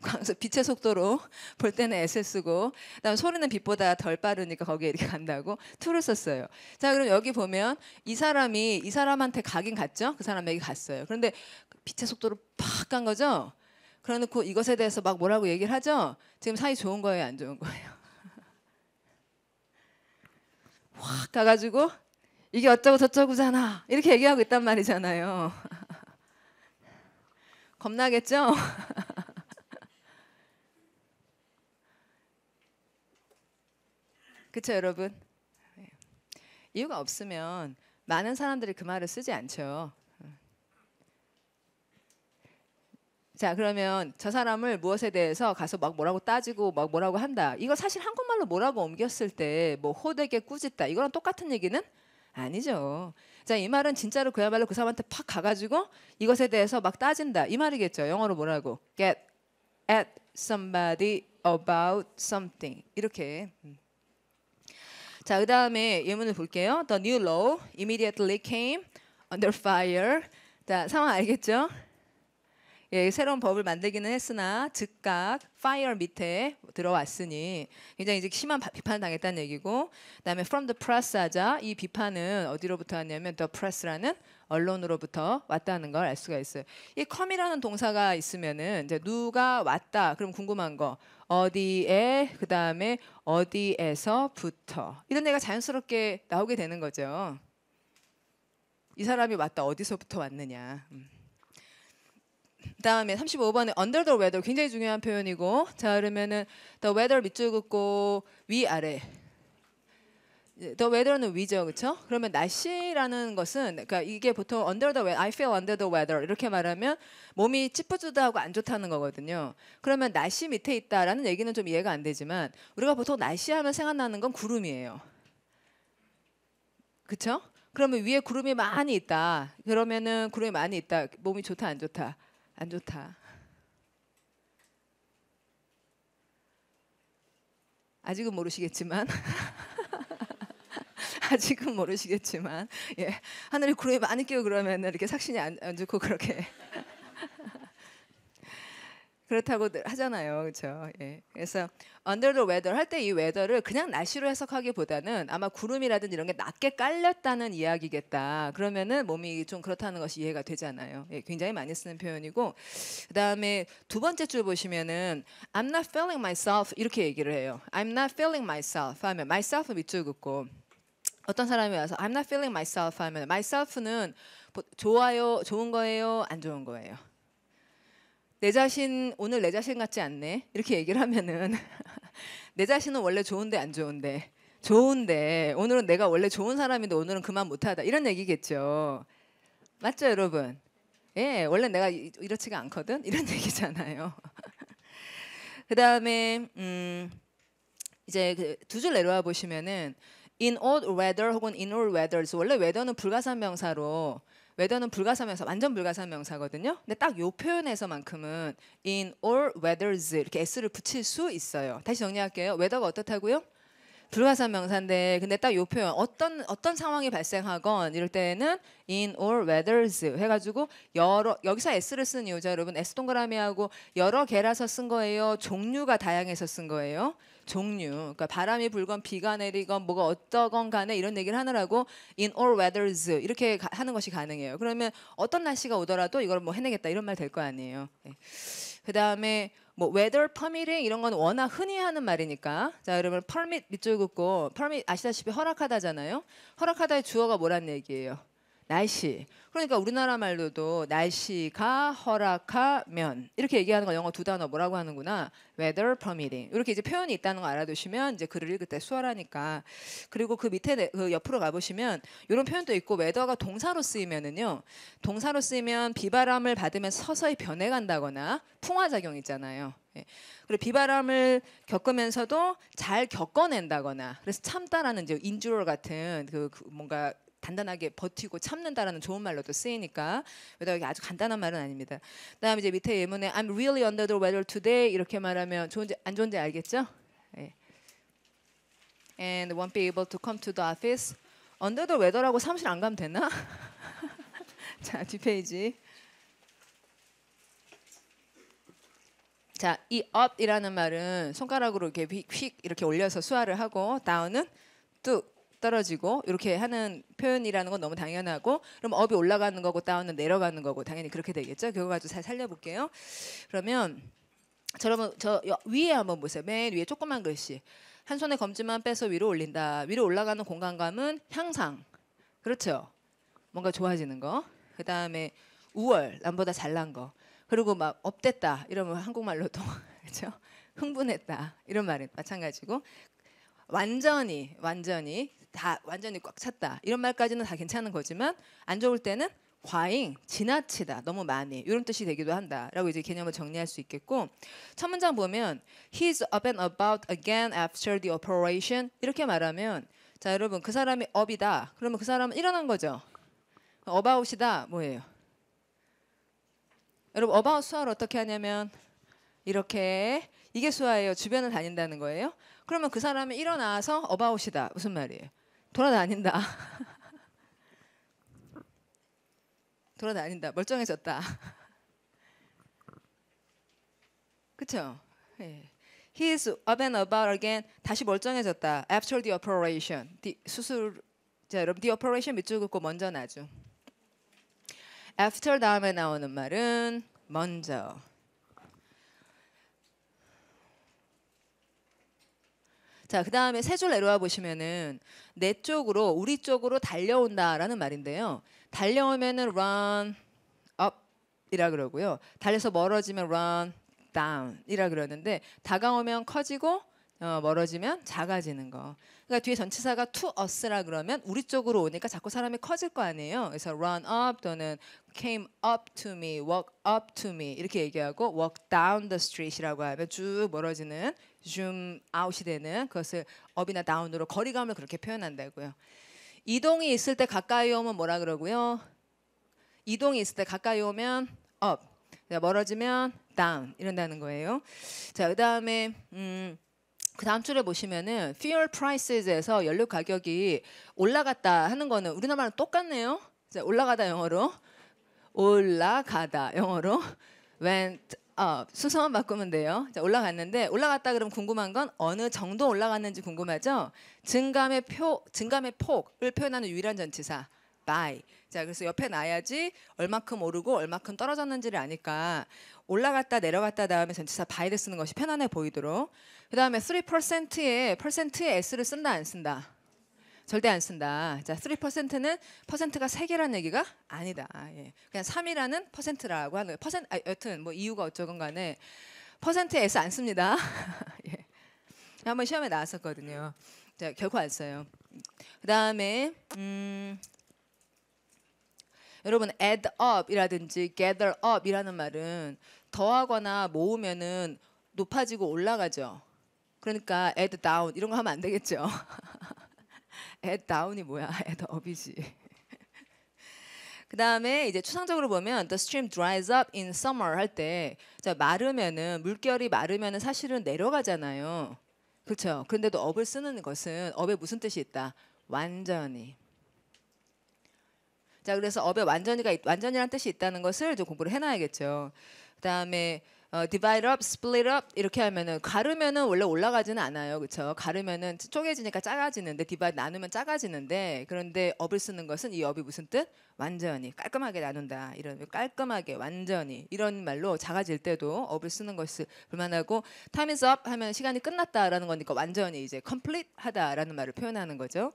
광속 빛의 속도로 볼 때는 S 쓰고 그다음 소리는 빛보다 덜 빠르니까 거기에 이렇게 간다고 투를 썼어요. 자 그럼 여기 보면 이 사람이 이 사람한테 가긴 갔죠. 그 사람에게 갔어요. 그런데 빛의 속도로 팍 간 거죠. 그래놓고 이것에 대해서 막 뭐라고 얘기를 하죠. 지금 사이 좋은 거예요, 안 좋은 거예요. 확 가가지고 이게 어쩌고 저쩌고잖아 이렇게 얘기하고 있단 말이잖아요. 겁나겠죠? 그렇죠, 여러분? 네. 이유가 없으면 많은 사람들이 그 말을 쓰지 않죠. 음. 자 그러면 저 사람을 무엇에 대해서 가서 막 뭐라고 따지고 막 뭐라고 한다. 이거 사실 한국말로 뭐라고 옮겼을 때 뭐 호되게 꾸짖다. 이거랑 똑같은 얘기는 아니죠. 자이 말은 진짜로 그야말로 그 사람한테 팍 가가지고 이것에 대해서 막 따진다. 이 말이겠죠. 영어로 뭐라고 get at somebody about something 이렇게. 음. 자, 그 다음에 예문을 볼게요. The new law immediately came under fire. 자, 상황 알겠죠? 예, 새로운 법을 만들기는 했으나 즉각 fire 밑에 들어왔으니 굉장히 이제 심한 비판을 당했다는 얘기고 그다음에 from the press 하자 이 비판은 어디로부터 왔냐면 the press라는 언론으로부터 왔다는 걸 알 수가 있어요. 이 come이라는 동사가 있으면은 이제 누가 왔다 그럼 궁금한 거 어디에 그 다음에 어디에서부터 이런 애가 자연스럽게 나오게 되는 거죠. 이 사람이 왔다 어디서부터 왔느냐. 음. 그다음에 35번에 under the weather 굉장히 중요한 표현이고 자 그러면은 the weather 밑줄 긋고 위 아래 더 웨더는 위죠, 그렇죠? 그러면 날씨라는 것은 그러니까 이게 보통 under the weather, I feel under the weather 이렇게 말하면 몸이 찌뿌드하고 안 좋다는 거거든요. 그러면 날씨 밑에 있다라는 얘기는 좀 이해가 안 되지만 우리가 보통 날씨하면 생각나는 건 구름이에요. 그렇죠? 그러면 위에 구름이 많이 있다. 그러면은 구름이 많이 있다. 몸이 좋다 안 좋다 안 좋다. 아직은 모르시겠지만. 아직은 모르시겠지만 예, 하늘에 구름이 많이 끼고 그러면 이렇게 삭신이 안, 안 좋고 그렇게 그렇다고 하잖아요, 그렇죠? 예. 그래서 under the weather 할 때이 weather를 그냥 날씨로 해석하기보다는 아마 구름이라든지 이런 게 낮게 깔렸다는 이야기겠다. 그러면은 몸이 좀 그렇다는 것이 이해가 되잖아요. 예, 굉장히 많이 쓰는 표현이고 그다음에 두 번째 줄 보시면은 I'm not feeling myself 이렇게 얘기를 해요. I'm not feeling myself 하면 myself 밑줄 긋고 어떤 사람이 와서 I'm not feeling myself 하면 myself는 좋아요, 좋은 거예요, 안 좋은 거예요. 내 자신 오늘 내 자신 같지 않네 이렇게 얘기를 하면은 내 자신은 원래 좋은데 안 좋은데 좋은데 오늘은 내가 원래 좋은 사람인데 오늘은 그만 못하다 이런 얘기겠죠. 맞죠, 여러분? 예, 원래 내가 이렇지가 않거든 이런 얘기잖아요. 그다음에 음, 이제 그두줄 내려와 보시면은. in odd weather 혹은 in all weathers 원래 weather는 불가사명사로 웨더는 불가사명사, 완전 불가사명사거든요. 근데 딱 요 표현에서만큼은 in all weathers 이렇게 s를 붙일 수 있어요. 다시 정리할게요. 웨더가 어떻다고요? 불가사명사인데 근데 딱 요 표현 어떤 어떤 상황이 발생하건 이럴 때는 in all weathers 해가지고 여러 여기서 s를 쓰는 이유죠 여러분 s 동그라미하고 여러 개라서 쓴 거예요 종류가 다양해서 쓴 거예요 종류, 그러니까 바람이 불건 비가 내리건 뭐가 어떠건 간에 이런 얘기를 하느라고 in all weathers 이렇게 가, 하는 것이 가능해요. 그러면 어떤 날씨가 오더라도 이걸 뭐 해내겠다 이런 말 될 거 아니에요. 네. 예. 그 다음에 뭐 weather permitting 이런 건 워낙 흔히 하는 말이니까 자 여러분 permit 밑줄 긋고 permit 아시다시피 허락하다잖아요. 허락하다의 주어가 뭐란 얘기예요? 날씨. 그러니까 우리나라 말로도 날씨가 허락하면 이렇게 얘기하는 거 영어 두 단어 뭐라고 하는구나. weather permitting. 이렇게 이제 표현이 있다는 거 알아두시면 이제 글을 읽을 때 수월하니까. 그리고 그 밑에 그 옆으로 가 보시면 이런 표현도 있고 weather가 동사로 쓰이면은요. 동사로 쓰이면 비바람을 받으면 서서히 변해 간다거나 풍화 작용 있잖아요. 예. 그리고 비바람을 겪으면서도 잘 겪어낸다거나 그래서 참다라는 인주얼 같은 그, 그 뭔가 단단하게 버티고 참는다라는 좋은 말로도 쓰이니까 왜다 이게 아주 간단한 말은 아닙니다. 그다음 이제 밑에 예문에 I'm really under the weather today 이렇게 말하면 좋은지 안 좋은지 알겠죠? 예. And won't be able to come to the office. under the weather라고 사무실 안 가면 되나? 자 뒷페이지. 자, 이 up이라는 말은 손가락으로 이렇게 휙휙 이렇게 올려서 수화를 하고 down은 뚝 떨어지고 이렇게 하는 표현이라는 건 너무 당연하고 그럼 업이 올라가는 거고 다운은 내려가는 거고 당연히 그렇게 되겠죠. 그거 가지고 잘 살려볼게요. 그러면 저러면 저 위에 한번 보세요. 맨 위에 조그만 글씨. 한 손에 검지만 빼서 위로 올린다. 위로 올라가는 공간감은 향상. 그렇죠. 뭔가 좋아지는 거. 그 다음에 우월 남보다 잘난 거. 그리고 막 업됐다 이러면 한국말로도 그렇죠. 흥분했다 이런 말은 마찬가지고 완전히 완전히 다 완전히 꽉 찼다 이런 말까지는 다 괜찮은 거지만 안 좋을 때는 과잉, 지나치다, 너무 많이 이런 뜻이 되기도 한다라고 이제 개념을 정리할 수 있겠고 첫 문장 보면 he's up and about again after the operation 이렇게 말하면 자 여러분 그 사람이 업이다 그러면 그 사람은 일어난 거죠 어바웃이다 뭐예요 여러분 어바웃 수화를 어떻게 하냐면 이렇게 이게 수화예요 주변을 다닌다는 거예요 그러면 그 사람이 일어나서 어바웃이다 무슨 말이에요 돌아다닌다. 돌아다닌다. 멀쩡해졌다. 그렇죠? 예. He is up and about again. 다시 멀쩡해졌다. After the operation. The, 수술 자 여러분 the operation 밑줄 긋고 먼저 나죠. After 다음에 나오는 말은 먼저. 자, 그 다음에 세 줄 내려와 보시면은 내 쪽으로 우리 쪽으로 달려온다라는 말인데요. 달려오면은 run up이라 그러고요. 달려서 멀어지면 run down이라 그러는데 다가오면 커지고 어, 멀어지면 작아지는 거. 그러니까 뒤에 전치사가 to us라 그러면 우리 쪽으로 오니까 자꾸 사람이 커질 거 아니에요. 그래서 run up 또는 came up to me, walk up to me 이렇게 얘기하고 walk down the street이라고 하면 쭉 멀어지는 줌 아웃이 되는 그것을 업이나 다운으로 거리감을 그렇게 표현한다고요. 이동이 있을 때 가까이 오면 뭐라 그러고요. 이동이 있을 때 가까이 오면 업, 멀어지면 다운 이런다는 거예요. 자, 그다음에 음, 그 다음 줄에 보시면은 fuel prices에서 연료 가격이 올라갔다 하는 거는 우리나라랑 똑같네요. 올라가다 영어로 올라가다 영어로 went 어, 수성은 바꾸면 돼요. 자, 올라갔는데 올라갔다 그러면 궁금한 건 어느 정도 올라갔는지 궁금하죠. 증감의 표 증감의 폭을 표현하는 유일한 전치사 by. 자, 그래서 옆에 놔야지 얼마큼 오르고 얼마큼 떨어졌는지를 아니까 올라갔다 내려갔다 다음에 전치사 by를 쓰는 것이 편안해 보이도록. 그다음에 3%에 퍼센트의 s를 쓴다 안 쓴다. 절대 안 쓴다. 자, 3%는 퍼센트가 3개라는 얘기가 아니다. 아, 예. 그냥 3이라는 퍼센트라고 하는 거예요. 퍼센트, 아, 여튼 뭐 이유가 어쩌건 간에 퍼센트에 S 안 씁니다. 예. 한번 시험에 나왔었거든요. 자, 결코 안 써요. 그 다음에 음, 여러분 add up이라든지 gather up이라는 말은 더하거나 모으면은 높아지고 올라가죠. 그러니까 add down 이런 거 하면 안 되겠죠. at down이 뭐야? at up이지. 그 다음에 이제 추상적으로 보면 the stream dries up in summer 할때 마르면은 물결이 마르면은 사실은 내려가잖아요. 그렇죠. 그런데도 업을 쓰는 것은 업에 무슨 뜻이 있다? 완전히. 자 그래서 업에 완전히가 완전이란 뜻이 있다는 것을 좀 공부를 해놔야겠죠. 그다음에 어, divide up, split up 이렇게 하면은 가르면은 원래 올라가지는 않아요, 그렇죠? 가르면은 쪼개지니까 작아지는데 divide 나누면 작아지는데 그런데 업을 쓰는 것은 이 업이 무슨 뜻? 완전히 깔끔하게 나눈다 이런 깔끔하게 완전히 이런 말로 작아질 때도 업을 쓰는 것을 불만하고 time is up 하면 시간이 끝났다라는 거니까 완전히 이제 complete하다라는 말을 표현하는 거죠.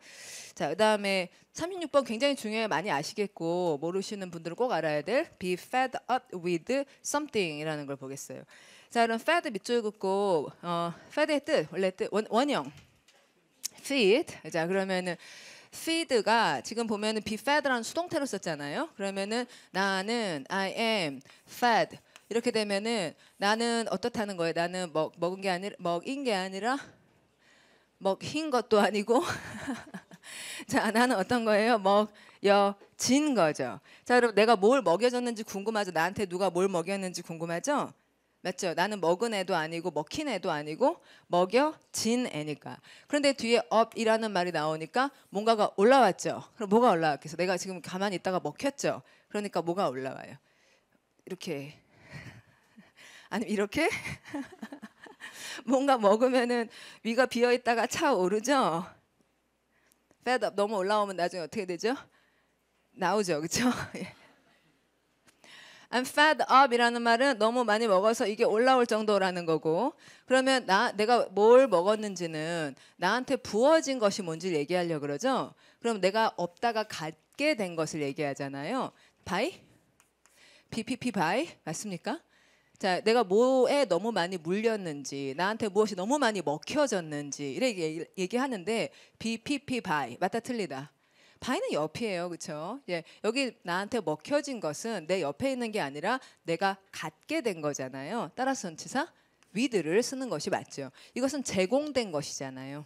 자 그다음에 36번 굉장히 중요해 많이 아시겠고 모르시는 분들은 꼭 알아야 될 be fed up with something이라는 걸 보겠습니다. 있어요. 자, 그럼 fed 밑줄 긋고 어, fed의 뜻 원래 뜻 원, 원형 feed. 자, 그러면은 feed가 지금 보면은 be fed라는 수동태로 썼잖아요. 그러면은 나는 I am fed 이렇게 되면은 나는 어떻다는 거예요? 나는 먹 먹은 게 아니라 먹인 게 아니라 먹힌 것도 아니고 자 나는 어떤 거예요? 먹여진 거죠. 자 여러분 내가 뭘 먹여졌는지 궁금하죠? 나한테 누가 뭘 먹였는지 궁금하죠? 맞죠? 나는 먹은 애도 아니고 먹힌 애도 아니고 먹여진 애니까. 그런데 뒤에 up이라는 말이 나오니까 뭔가가 올라왔죠. 그럼 뭐가 올라왔겠어? 내가 지금 가만히 있다가 먹혔죠. 그러니까 뭐가 올라와요? 이렇게 아니면 이렇게 뭔가 먹으면은 위가 비어 있다가 차 오르죠. fed up 너무 올라오면 나중에 어떻게 되죠? 나오죠, 그렇죠? I'm fed up이라는 말은 너무 많이 먹어서 이게 올라올 정도라는 거고 그러면 나 내가 뭘 먹었는지는 나한테 부어진 것이 뭔지 얘기하려 고 그러죠. 그럼 내가 없다가 갖게 된 것을 얘기하잖아요. 바이 BPP 바이 맞습니까? 자, 내가 뭐에 너무 많이 물렸는지, 나한테 무엇이 너무 많이 먹혀졌는지 이렇게 얘기하는데 BPP 바이 맞다 틀리다. 바위는 옆이에요. 그렇죠? 예. 여기 나한테 먹혀진 것은 내 옆에 있는 게 아니라 내가 갖게 된 거잖아요. 따라서 전치사 위드를 쓰는 것이 맞죠. 이것은 제공된 것이잖아요.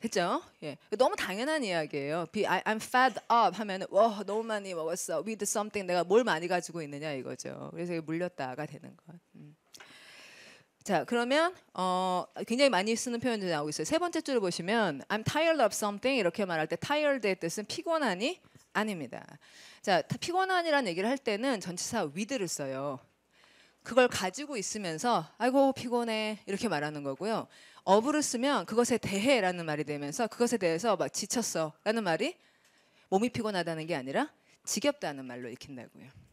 됐죠? 예. 너무 당연한 이야기예요. Be, I, m fed up 하면 와 너무 많이 먹었어. With something 내가 뭘 많이 가지고 있느냐 이거죠. 그래서 물렸다가 되는 것. 음. 자 그러면 어, 굉장히 많이 쓰는 표현들이 나오고 있어요. 세 번째 줄을 보시면 I'm tired of something 이렇게 말할 때 tired의 뜻은 피곤하니 아닙니다. 자피곤하니라는 얘기를 할 때는 전치사 with를 써요. 그걸 가지고 있으면서 아이고 피곤해 이렇게 말하는 거고요. of를 쓰면 그것에 대해라는 말이 되면서 그것에 대해서 막 지쳤어라는 말이 몸이 피곤하다는 게 아니라 지겹다는 말로 익힌다고요.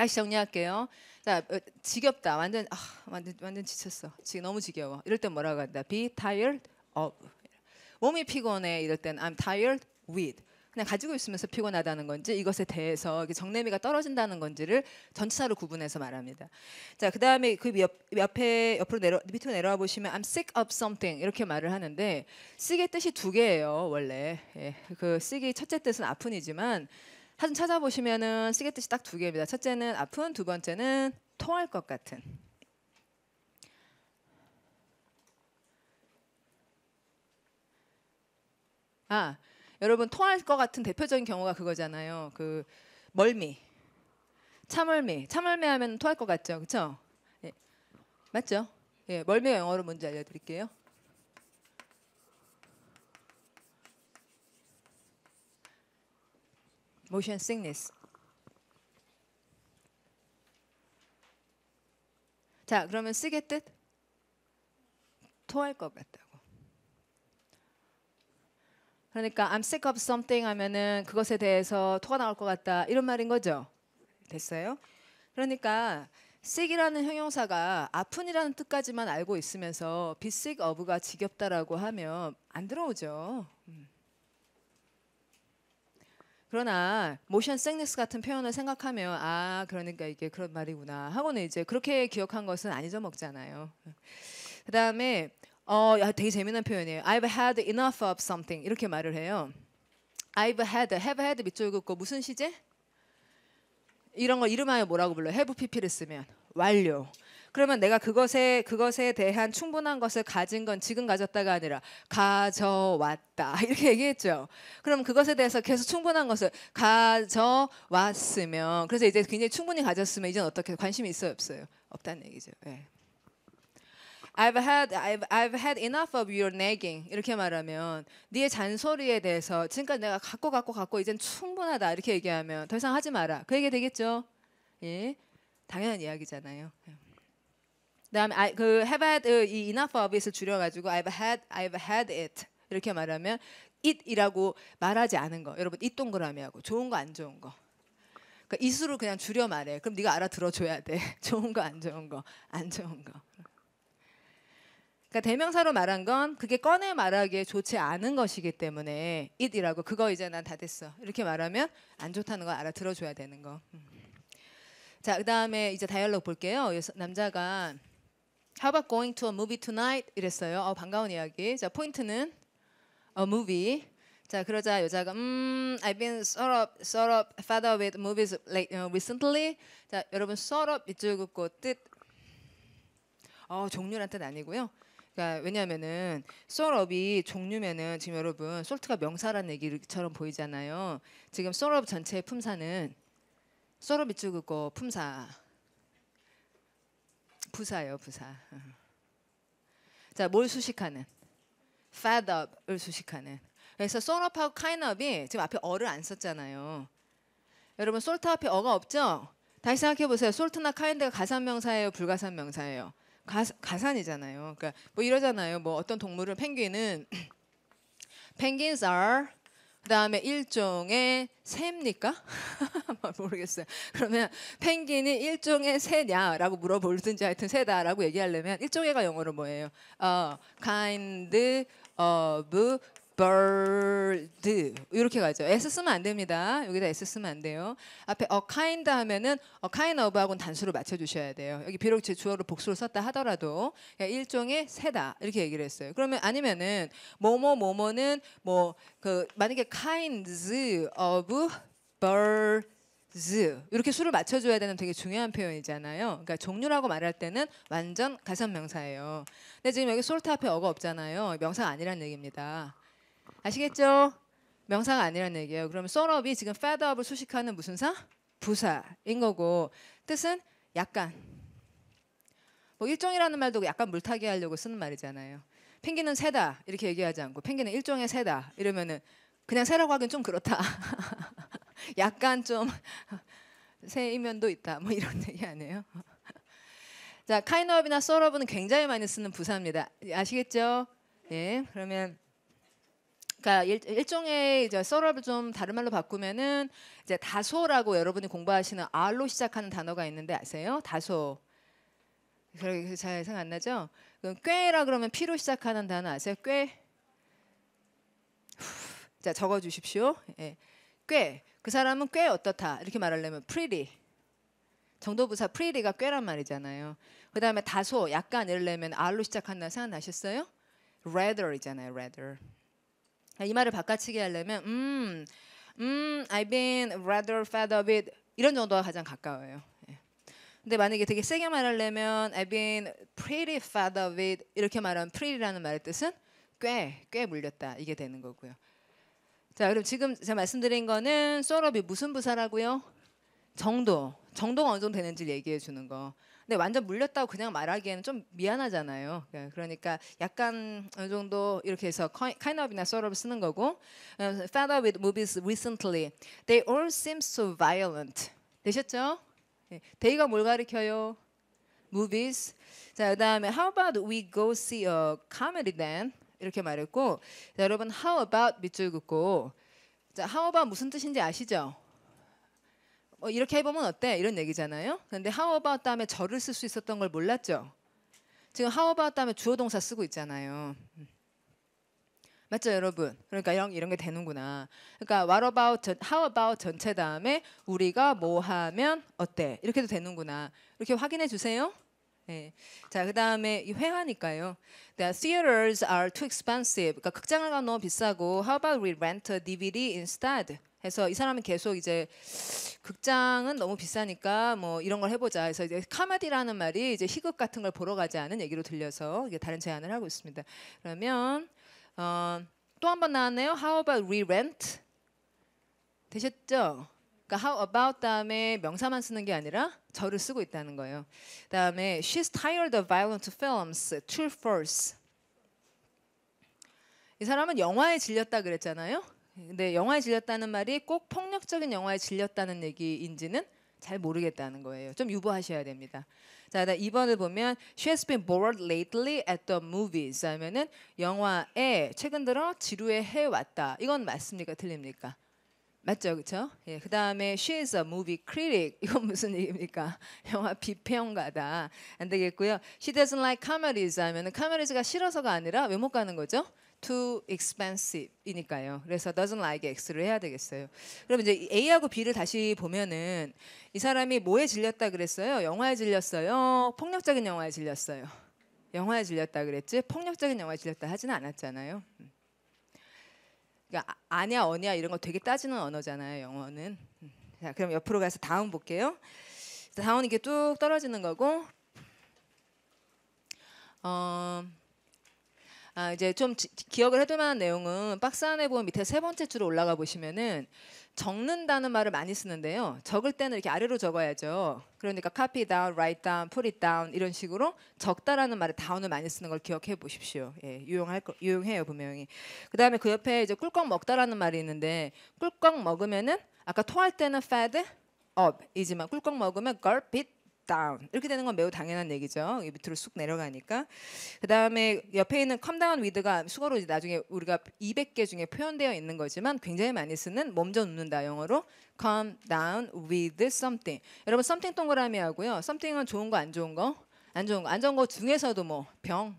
다시 정리할게요. 자, 어, 지겹다. 완전 아, 완전 완전 지쳤어. 지금 너무 지겨워. 이럴 땐 뭐라고 한다? Be tired of. 몸이 피곤해. 이럴 땐 I'm tired with. 그냥 가지고 있으면서 피곤하다는 건지 이것에 대해서 정내미가 떨어진다는 건지를 전치사로 구분해서 말합니다. 자, 그다음에 그 옆, 옆에 옆으로 내려 밑으로 내려와 보시면 I'm sick of something 이렇게 말을 하는데 sick의 뜻이 두 개예요, 원래. 예, 그 sick이 첫째 뜻은 아픈이지만 사진 찾아보시면은 시계뜻이 딱 두 개입니다. 첫째는 아픈, 두 번째는 통할 것 같은. 아, 여러분 통할 것 같은 대표적인 경우가 그거잖아요. 그 멀미, 참멀미, 참멀미 하면 통할 것 같죠, 그렇죠? 예. 맞죠? 예, 멀미 영어로 먼저 알려드릴게요. motion sickness. 자, 그러면 쓰겠듯 토할 것 같다고. 그러니까 I'm sick of something 하면은 그것에 대해서 토가 나올 것 같다 이런 말인 거죠. 됐어요? 그러니까 sick이라는 형용사가 아픈이라는 뜻까지만 알고 있으면서 be sick of가 지겹다라고 하면 안 들어오죠. 그러나 모션 생넥스 같은 표현을 생각하면 아 그러니까 이게 그런 말이구나 하고는 이제 그렇게 기억한 것은 아니죠 먹잖아요 그다음에 어 되게 재미난 표현이에요. I've had enough of something 이렇게 말을 해요. I've had, have had 밑줄 긋고 무슨 시제? 이런 걸 이름하여 뭐라고 불러요? have pp를 쓰면 완료. 그러면 내가 그것에 그것에 대한 충분한 것을 가진 건 지금 가졌다가 아니라 가져왔다 이렇게 얘기했죠. 그럼 그것에 대해서 계속 충분한 것을 가져왔으면 그래서 이제 굉장히 충분히 가졌으면 이제 어떻게 관심이 있어요 없어요 없다는 얘기죠. 네. I've had I've I've had enough of your nagging 이렇게 말하면 네의 잔소리에 대해서 지금까지 내가 갖고 갖고 갖고 이젠 충분하다 이렇게 얘기하면 더 이상 하지 마라 그 얘기 되겠죠? 예, 당연한 이야기잖아요. 예. 그다음에 I, 그 have had 어, 이 enough of을 줄여가지고 I've had I've had it 이렇게 말하면 it이라고 말하지 않은 거 여러분 이 동그라미하고 좋은 거 안 좋은 거 그러니까 이수를 그냥 줄여 말해 그럼 네가 알아들어 줘야 돼 좋은 거 안 좋은 거 안 좋은 거 그러니까 대명사로 말한 건 그게 꺼내 말하기에 좋지 않은 것이기 때문에 it이라고 그거 이제 난 다 됐어 이렇게 말하면 안 좋다는 걸 알아들어 줘야 되는 거. 음. 자, 그다음에 이제 다이얼로그 볼게요. 남자가 How about going to a movie tonight? 이랬어요. 어, 반가운 이야기. 자, 포인트는 a movie. 자, 그러자 여자가 음, I've been sort of, sort of fed up with movies like, you know, recently. 자, 여러분 sort of 이쪽 있고 뜻 어, 종류란 뜻 아니고요. 그러니까 왜냐면은 sort of이 종류면은 지금 여러분 솔트가 명사라는 얘기처럼 보이잖아요. 지금 sort of 전체의 품사는 sort of 이쪽 있고 품사 부사예요, 부사. 자, 뭘 수식하는? fed up을 수식하는. 그래서 sort of하고 kind of이 지금 앞에 어를 안 썼잖아요. 여러분 sort 앞에 어가 없죠? 다시 생각해 보세요. sort나 kind가 가산명사예요, 불가산명사예요? 가산, 이잖아요 그러니까 뭐 이러잖아요. 뭐 어떤 동물은 펭귄은 p e n s are 그다음에 일종의 새입니까? 뭐 모르겠어요. 그러면 펭귄이 일종의 새냐라고 물어볼든지 하여튼 새다라고 얘기하려면 일종의가 영어로 뭐예요? 어, kind of bird 이렇게 가죠. s 쓰면 안 됩니다. 여기다 s 쓰면 안 돼요. 앞에 a kind 하면은 a kind of하고는 단수를 맞춰 주셔야 돼요. 여기 비록 제 주어를 복수로 썼다 하더라도 일종의 새다 이렇게 얘기를 했어요. 그러면 아니면은 뭐 뭐 뭐뭐는 뭐 그 만약에 kinds of bird 이렇게 수를 맞춰줘야 되는 되게 중요한 표현이잖아요. 그러니까 종류라고 말할 때는 완전 가산 명사예요. 근데 지금 여기 솔트 앞에 어가 없잖아요. 명사가 아니라는 얘기입니다. 아시겠죠? 명사가 아니라는 얘기예요. 그러면 썰업이 지금 fedup을 수식하는 무슨 사? 부사인 거고 뜻은 약간 뭐 일종이라는 말도 약간 물타기 하려고 쓰는 말이잖아요. 펭귄은 새다 이렇게 얘기하지 않고 펭귄은 일종의 새다 이러면은 그냥 새라고 하긴 좀 그렇다. 약간 좀 새이면도 있다. 뭐 이런 얘기 아니에요? 자, 카이업이나 썰업은 굉장히 많이 쓰는 부사입니다. 아시겠죠? 예, 그러면 그러니까 일, 종의 이제 썰업을 좀 다른 말로 바꾸면은 이제 다소라고 여러분이 공부하시는 R로 시작하는 단어가 있는데 아세요? 다소. 그렇게 그 잘 생각 안 나죠? 그럼 꾀라 그러면 피로 시작하는 단어 아세요? 꾀. 자 적어 주십시오. 예. 꽤. 그 사람은 꽤 어떻다. 이렇게 말하려면 pretty. 정도부사 pretty가 꽤란 말이잖아요. 그 다음에 다소, 약간 이러려면 R로 시작한다 생각나셨어요? rather이잖아요. rather. 이 말을 바꿔치기 하려면 음, 음, I've been rather fed up it 이런 정도가 가장 가까워요. 예. 근데 만약에 되게 세게 말하려면 I've been pretty fed up it 이렇게 말하면 pretty라는 말의 뜻은 꽤, 꽤 물렸다 이게 되는 거고요. 자, 그럼 지금 제가 말씀드린 거는 쏘럽이 무슨 부사라고요? 정도, 정도가 어느 정도 되는지 얘기해 주는 거. 근데 완전 물렸다고 그냥 말하기에는 좀 미안하잖아요. 그러니까 약간 어느 정도 이렇게 해서 kind of이나 sort of 쓰는 거고 fed up with movies recently. They all seem so violent. 되셨죠? 데이가 뭘 가리켜요? movies. 자, 그다음에 how about we go see a comedy then? 이렇게 말했고 자, 여러분 how about 밑줄 긋고 자, how about 무슨 뜻인지 아시죠? 어, 이렇게 해보면 어때? 이런 얘기잖아요. 그런데 how about 다음에 저를 쓸 수 있었던 걸 몰랐죠. 지금 how about 다음에 주어 동사 쓰고 있잖아요. 맞죠, 여러분? 그러니까 이런 이런 게 되는구나. 그러니까 what about 전, how about 전체 다음에 우리가 뭐 하면 어때? 이렇게도 되는구나. 이렇게 확인해 주세요. 네. 자, 그다음에 이 회화니까요. The theaters are too expensive. 그러니까 극장을 가 너무 비싸고 how about we rent a DVD instead? 해서 이 사람은 계속 이제 극장은 너무 비싸니까 뭐 이런 걸 해보자 해서 이제 카마디라는 말이 이제 희극 같은 걸 보러 가지 않은 얘기로 들려서 다른 제안을 하고 있습니다. 그러면 어, 또한 번 나왔네요. How about re-rent? 되셨죠? 그러니까 how about 다음에 명사만 쓰는 게 아니라 저를 쓰고 있다는 거예요. 그 다음에 she's tired of violent films, true false. 이 사람은 영화에 질렸다 그랬잖아요. 예, 근데 영화에 질렸다는 말이 꼭 폭력적인 영화에 질렸다는 얘기인지는 잘 모르겠다는 거예요. 좀 유보하셔야 됩니다. 자, 이번을 보면 she has been bored lately at the movies 하면은 영화에 최근 들어 지루해 해 왔다. 이건 맞습니까? 틀립니까? 맞죠, 그렇죠? 예, 그 다음에 she is a movie critic 이건 무슨 얘기입니까? 영화 비평가다 안 되겠고요. She doesn't like comedies 하면은 comedies가 싫어서가 아니라 왜 못 가는 거죠? too expensive이니까요. 그래서 doesn't like x를 해야 되겠어요. 그럼 이제 A하고 B를 다시 보면은 이 사람이 뭐에 질렸다 그랬어요? 영화에 질렸어요. 폭력적인 영화에 질렸어요. 영화에 질렸다 그랬지 폭력적인 영화에 질렸다 하지는 않았잖아요. 그러니까 아, 아냐 어냐 이런 거 되게 따지는 언어잖아요. 영어는. 자 그럼 옆으로 가서 다음 볼게요. 다운 이게 쭉 떨어지는 거고. 어, 아, 이제 좀 지, 기억을 해둘 만한 내용은 박스 안에 보면 밑에 세 번째 줄에 올라가 보시면은 적는다는 말을 많이 쓰는데요. 적을 때는 이렇게 아래로 적어야죠. 그러니까 copy down, write down, put it down 이런 식으로 적다라는 말에 down을 많이 쓰는 걸 기억해 보십시오. 예, 유용할 거, 유용해요 분명히. 그다음에 그 옆에 이제 꿀꺽 먹다라는 말이 있는데 꿀꺽 먹으면은 아까 토할 때는 fed up 이지만 꿀꺽 먹으면 gulp it down 이렇게 되는 건 매우 당연한 얘기죠. 밑으로 쑥 내려가니까 그 다음에 옆에 있는 come down with가 수거로 나중에 우리가 200개 중에 표현되어 있는 거지만 굉장히 많이 쓰는 몸져 눕는다 영어로 come down with something. 여러분 something 동그라미 하고요. something은 좋은 거 안 좋은 거 안 좋은 거안 좋은 거 중에서도 뭐 병.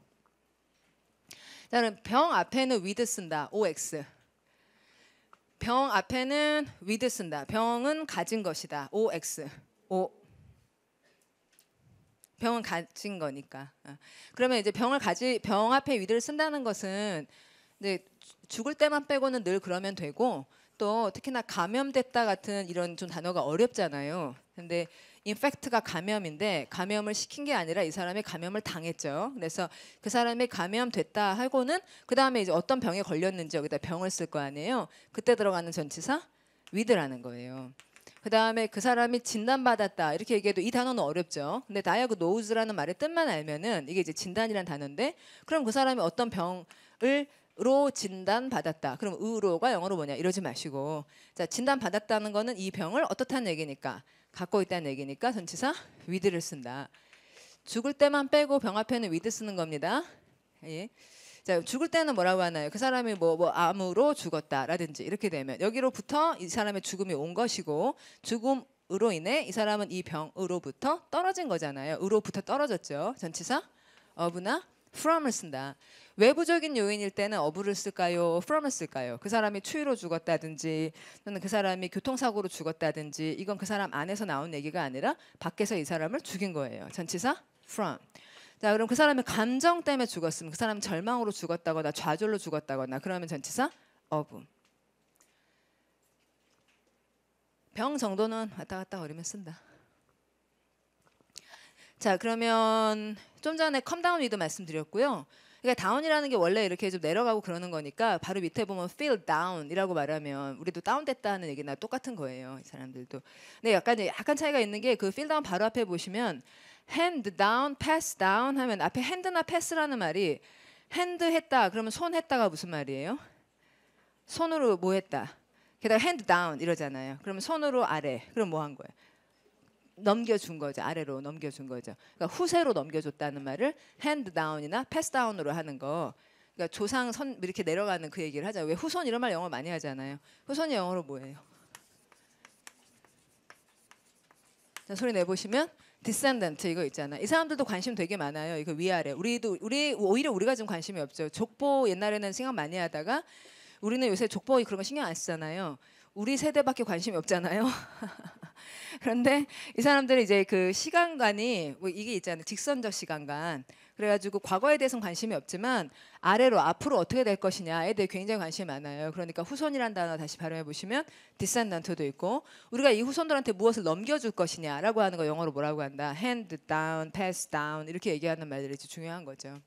다른 병 앞에는 with 쓴다. ox. 병 앞에는 with 쓴다. 병은 가진 것이다. ox. o 병을 가진 거니까. 어. 그러면 이제 병을 가지 병 앞에 위드를 쓴다는 것은 이제 죽을 때만 빼고는 늘 그러면 되고 또 특히나 감염됐다 같은 이런 좀 단어가 어렵잖아요. 근데 인펙트가 감염인데 감염을 시킨 게 아니라 이 사람이 감염을 당했죠. 그래서 그 사람이 감염됐다 하고는 그 다음에 이제 어떤 병에 걸렸는지 여기다 병을 쓸 거 아니에요. 그때 들어가는 전치사 위드라는 거예요. 그 다음에 그 사람이 진단받았다 이렇게 얘기해도 이 단어는 어렵죠. 근데 다이아그 노우즈라는 말의 뜻만 알면은 이게 이제 진단이란 단어인데 그럼 그 사람이 어떤 병을 로 진단받았다. 그럼 으로가 영어로 뭐냐 이러지 마시고 자 진단받았다는 거는 이 병을 어떻다는 얘기니까 갖고 있다는 얘기니까 전치사 위드를 쓴다. 죽을 때만 빼고 병 앞에는 위드 쓰는 겁니다. 예. 자, 죽을 때는 뭐라고 하나요? 그 사람이 뭐, 뭐 암으로 죽었다라든지 이렇게 되면 여기로부터 이 사람의 죽음이 온 것이고 죽음 으로 인해 이 사람은 이 병으로부터 떨어진 거잖아요. 으로부터 떨어졌죠. 전치사 어부나 from을 쓴다. 외부적인 요인일 때는 어부를 쓸까요? from을 쓸까요? 그 사람이 추위로 죽었다든지 또는 그 사람이 교통사고로 죽었다든지 이건 그 사람 안에서 나온 얘기가 아니라 밖에서 이 사람을 죽인 거예요. 전치사 from. 자, 그럼 그 사람의 감정 때문에 죽었으면 그사람 절망으로 죽었다거나 좌절로 죽었다거나 그러면 전치사 어부. 병 정도는 왔다 갔다 거리면 쓴다. 자, 그러면 좀 전에 컴다운 위도 말씀드렸고요. 그러니까 다운이라는 게 원래 이렇게 좀 내려가고 그러는 거니까 바로 밑에 보면 feel down이라고 말하면 우리도 다운됐다는 얘기나 똑같은 거예요. 이 사람들도. 근데 약간 약간 차이가 있는 게 그 feel down 바로 앞에 보시면 hand down, pass down 하면 앞에 hand나 pass라는 말이 hand 했다 그러면 손 했다가 무슨 말이에요? 손으로 뭐 했다. 게다가 hand down 이러잖아요. 그러면 손으로 아래. 그럼 뭐 한 거예요? 넘겨준 거죠. 아래로 넘겨준 거죠. 그러니까 후세로 넘겨줬다는 말을 hand down이나 pass down으로 하는 거. 그러니까 조상 선 이렇게 내려가는 그 얘기를 하자. 왜 후손 이런 말 영어 많이 하잖아요. 후손이 영어로 뭐예요? 자, 소리 내 보시면 디센던트 이거 있잖아. 이 사람들도 관심 되게 많아요. 이거 위아래. 우리도 우리 오히려 우리가 좀 관심이 없죠. 족보 옛날에는 생각 많이 하다가 우리는 요새 족보 그런 거 신경 안 쓰잖아요. 우리 세대밖에 관심이 없잖아요. 그런데 이 사람들은 이제 그 시간관이 뭐 이게 있잖아요. 직선적 시간관. 그래가지고 과거에 대해서는 관심이 없지만 아래로 앞으로 어떻게 될 것이냐에 대해 굉장히 관심이 많아요. 그러니까 후손이란 단어 다시 발음해 보시면 디센던트도 있고 우리가 이 후손들한테 무엇을 넘겨줄 것이냐라고 하는 거 영어로 뭐라고 한다. hand down, pass down 이렇게 얘기하는 말들이 중요한 거죠.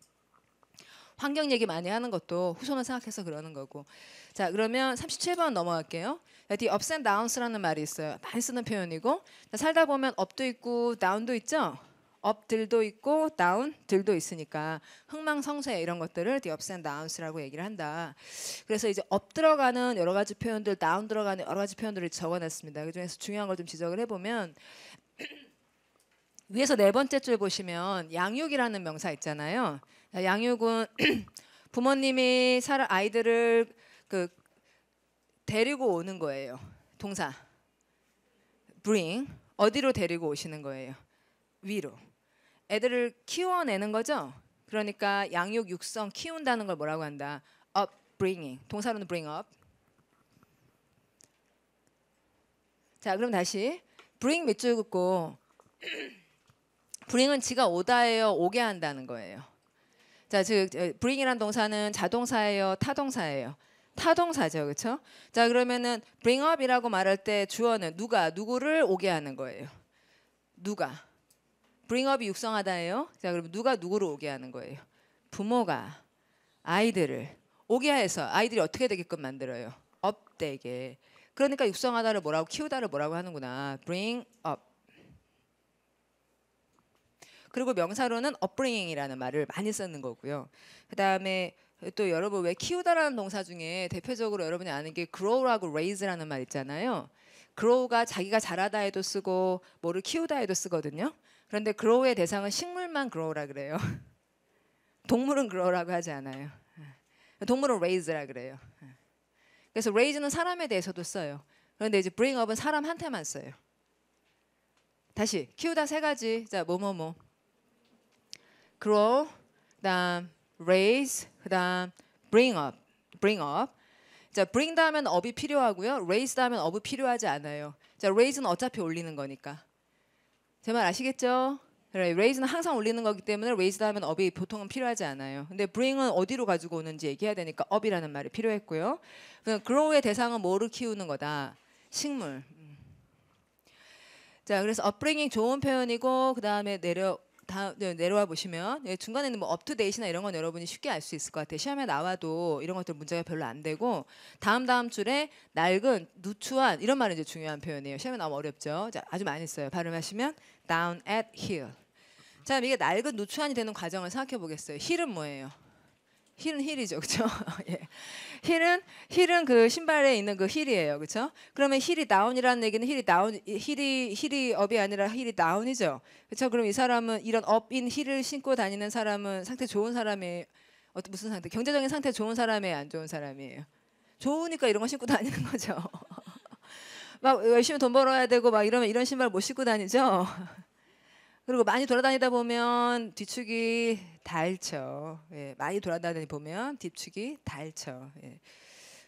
환경 얘기 많이 하는 것도 후손을 생각해서 그러는 거고. 자, 그러면 37번 넘어갈게요. The ups and downs라는 말이 있어요. 많이 쓰는 표현이고 살다 보면 업도 있고 다운도 있죠. 업들도 있고 다운들도 있으니까 흥망성쇠 이런 것들을 the ups and downs라고 얘기를 한다. 그래서 이제 업 들어가는 여러 가지 표현들, 다운 들어가는 여러 가지 표현들을 적어냈습니다 그중에서 중요한 걸 좀 지적을 해보면 위에서 네 번째 줄 보시면 양육이라는 명사 있잖아요. 양육은 부모님이 살람 아이들을 그 데리고 오는 거예요. 동사 bring 어디로 데리고 오시는 거예요? 위로. 애들을 키워내는 거죠. 그러니까 양육 육성 키운다는 걸 뭐라고 한다. upbringing. 동사로는 bring up. 자, 그럼 다시 bring 밑줄 긋고 bring은 지가 오다예요. 오게 한다는 거예요. 자, 즉 bring이란 동사는 자동사예요. 타동사예요. 타동사죠. 그렇죠? 자, 그러면은 bring up이라고 말할 때 주어는 누가 누구를 오게 하는 거예요. 누가 브링업이 육성하다예요. 자, 그럼 누가 누구로 오게 하는 거예요? 부모가 아이들을 오게 해서 아이들이 어떻게 되게끔 만들어요. 업되게. 그러니까 육성하다를 뭐라고 키우다를 뭐라고 하는구나. bring up. 그리고 명사로는 upbringing이라는 말을 많이 쓰는 거고요. 그다음에 또 여러분 왜 키우다라는 동사 중에 대표적으로 여러분이 아는 게 grow라고 raise라는 말 있잖아요. grow가 자기가 자라다에도 쓰고 뭐를 키우다에도 쓰거든요. 그런데 그로우의 대상은 식물만 그로우라 그래요. 동물은 그로우라고 하지 않아요. 동물은 레이즈라 그래요. 그래서 레이즈는 사람에 대해서도 써요. 그런데 이제 브링업은 사람한테만 써요. 다시 키우다 세 가지. 자, 뭐뭐뭐. 뭐, 뭐. grow, 그다음 raise, 그다음 bring up. bring up. 자, bring 다음엔 업이 필요하고요. raise 다음엔 업이 필요하지 않아요. 자, raise는 어차피 올리는 거니까. 제말 아시겠죠? 레이즈는 항상 올리는 거기 때문에 레이즈다 하면 업이 보통은 필요하지 않아요. 근데 bring은 어디로 가지고 오는지 얘기해야 되니까 업이라는 말이 필요했고요. 그럼 grow의 대상은 뭐를 키우는 거다? 식물. 음. 자, 그래서 upbringing 좋은 표현이고 그다음에 내려 다, 네, 내려와 보시면 예, 중간에는 있뭐업투데이시나 이런 건 여러분이 쉽게 알 수 있을 것 같아요. 시험에 나와도 이런 것들 문제가 별로 안 되고 다음 다음 줄에 낡은 누추한 이런 말은 이제 중요한 표현이에요. 시험에 나오면 어렵죠. 자, 아주 많이 써요. 발음하시면 down at heel. 자, 이게 낡은 노출안이 되는 과정을 생각해 보겠어요. 힐은 뭐예요? 힐은 힐이죠, 그렇죠? 예. 힐은 힐은 그 신발에 있는 그 힐이에요, 그렇죠? 그러면 힐이 다운이라는 얘기는 힐이 다운, 힐이 힐이 업이 아니라 힐이 다운이죠, 그렇죠? 그럼 이 사람은 이런 업인 힐을 신고 다니는 사람은 상태 좋은 사람이 어떤 무슨 상태? 경제적인 상태 좋은 사람이에요, 안 좋은 사람이에요? 좋으니까 이런 거 신고 다니는 거죠. 막 열심히 돈 벌어야 되고 막 이러면 이런 신발 못 신고 다니죠. 그리고 많이 돌아다니다 보면 뒤축이 닳죠. 예, 많이 돌아다니다 보면 뒤축이 닳죠. 예.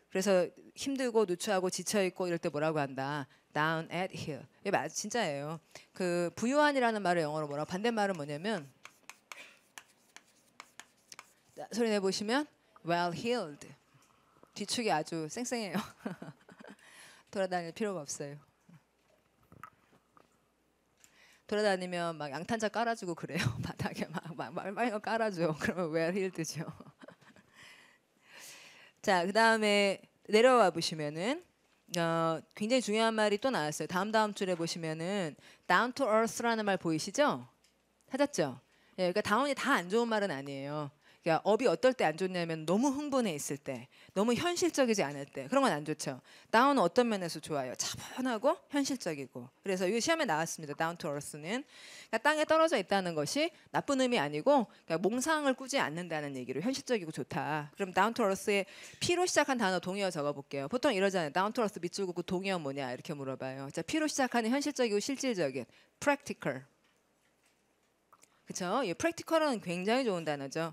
그래서 힘들고 누추하고 지쳐 있고 이럴 때 뭐라고 한다. Down at h e e 예, 맞, 진짜예요. 그 부유한이라는 말을 영어로 뭐라고 반대 말은 뭐냐면 소리 내 보시면 well healed. 뒤축이 아주 쌩쌩해요. 돌아다닐 필요가 없어요. 돌아다니면 막 양탄자 깔아주고 그래요. 바닥에 막막 빨간 깔아줘. 그러면 웰힐드죠. 자, 그 다음에 내려와 보시면은 어, 굉장히 중요한 말이 또 나왔어요. 다음 다음 줄에 보시면은 down to earth라는 말 보이시죠? 찾았죠? 예, 그러니까 다운이 다 안 좋은 말은 아니에요. 그러니까 업이 어떨 때 안 좋냐면 너무 흥분해 있을 때, 너무 현실적이지 않을 때 그런 건 안 좋죠. 다운은 어떤 면에서 좋아요? 차분하고 현실적이고. 그래서 이 시험에 나왔습니다. 다운 투 어스는 그러니까 땅에 떨어져 있다는 것이 나쁜 의미 아니고 그러니까 몽상을 꾸지 않는다는 얘기로 현실적이고 좋다. 그럼 다운 투 어스의 P로 시작한 단어 동의어 적어볼게요. 보통 이러잖아요. 다운 투 어스 밑줄 그고 동의어 뭐냐 이렇게 물어봐요. 자 P로 시작하는 현실적이고 실질적인 practical. 그렇죠? 이프랙티컬은 굉장히 좋은 단어죠.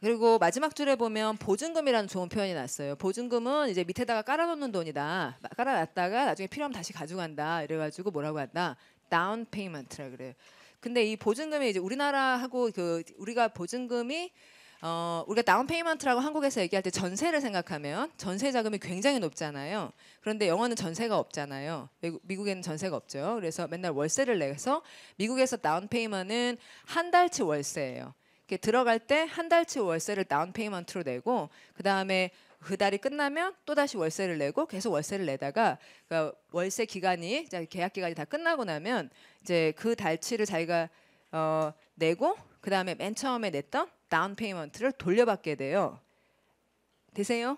그리고 마지막 줄에 보면 보증금이라는 좋은 표현이 났어요. 보증금은 이제 밑에다가 깔아놓는 돈이다. 깔아놨다가 나중에 필요하면 다시 가져간다. 이래가지고 뭐라고 한다. 다운 페이먼트라 그래요. 근데 이 보증금이 이제 우리나라하고 그 우리가 보증금이 어, 우리가 다운 페이먼트라고 한국에서 얘기할 때 전세를 생각하면 전세 자금이 굉장히 높잖아요. 그런데 영어는 전세가 없잖아요. 외국, 미국에는 전세가 없죠. 그래서 맨날 월세를 내서 미국에서 다운 페이먼은 한 달치 월세예요. 이렇게 들어갈 때 한 달치 월세를 다운 페이먼트로 내고 그 다음에 그 달이 끝나면 또 다시 월세를 내고 계속 월세를 내다가 그러니까 월세 기간이 계약 기간이 다 끝나고 나면 이제 그 달치를 자기가 어, 내고 그 다음에 맨 처음에 냈던 다운 페이먼트를 돌려받게 돼요. 되세요?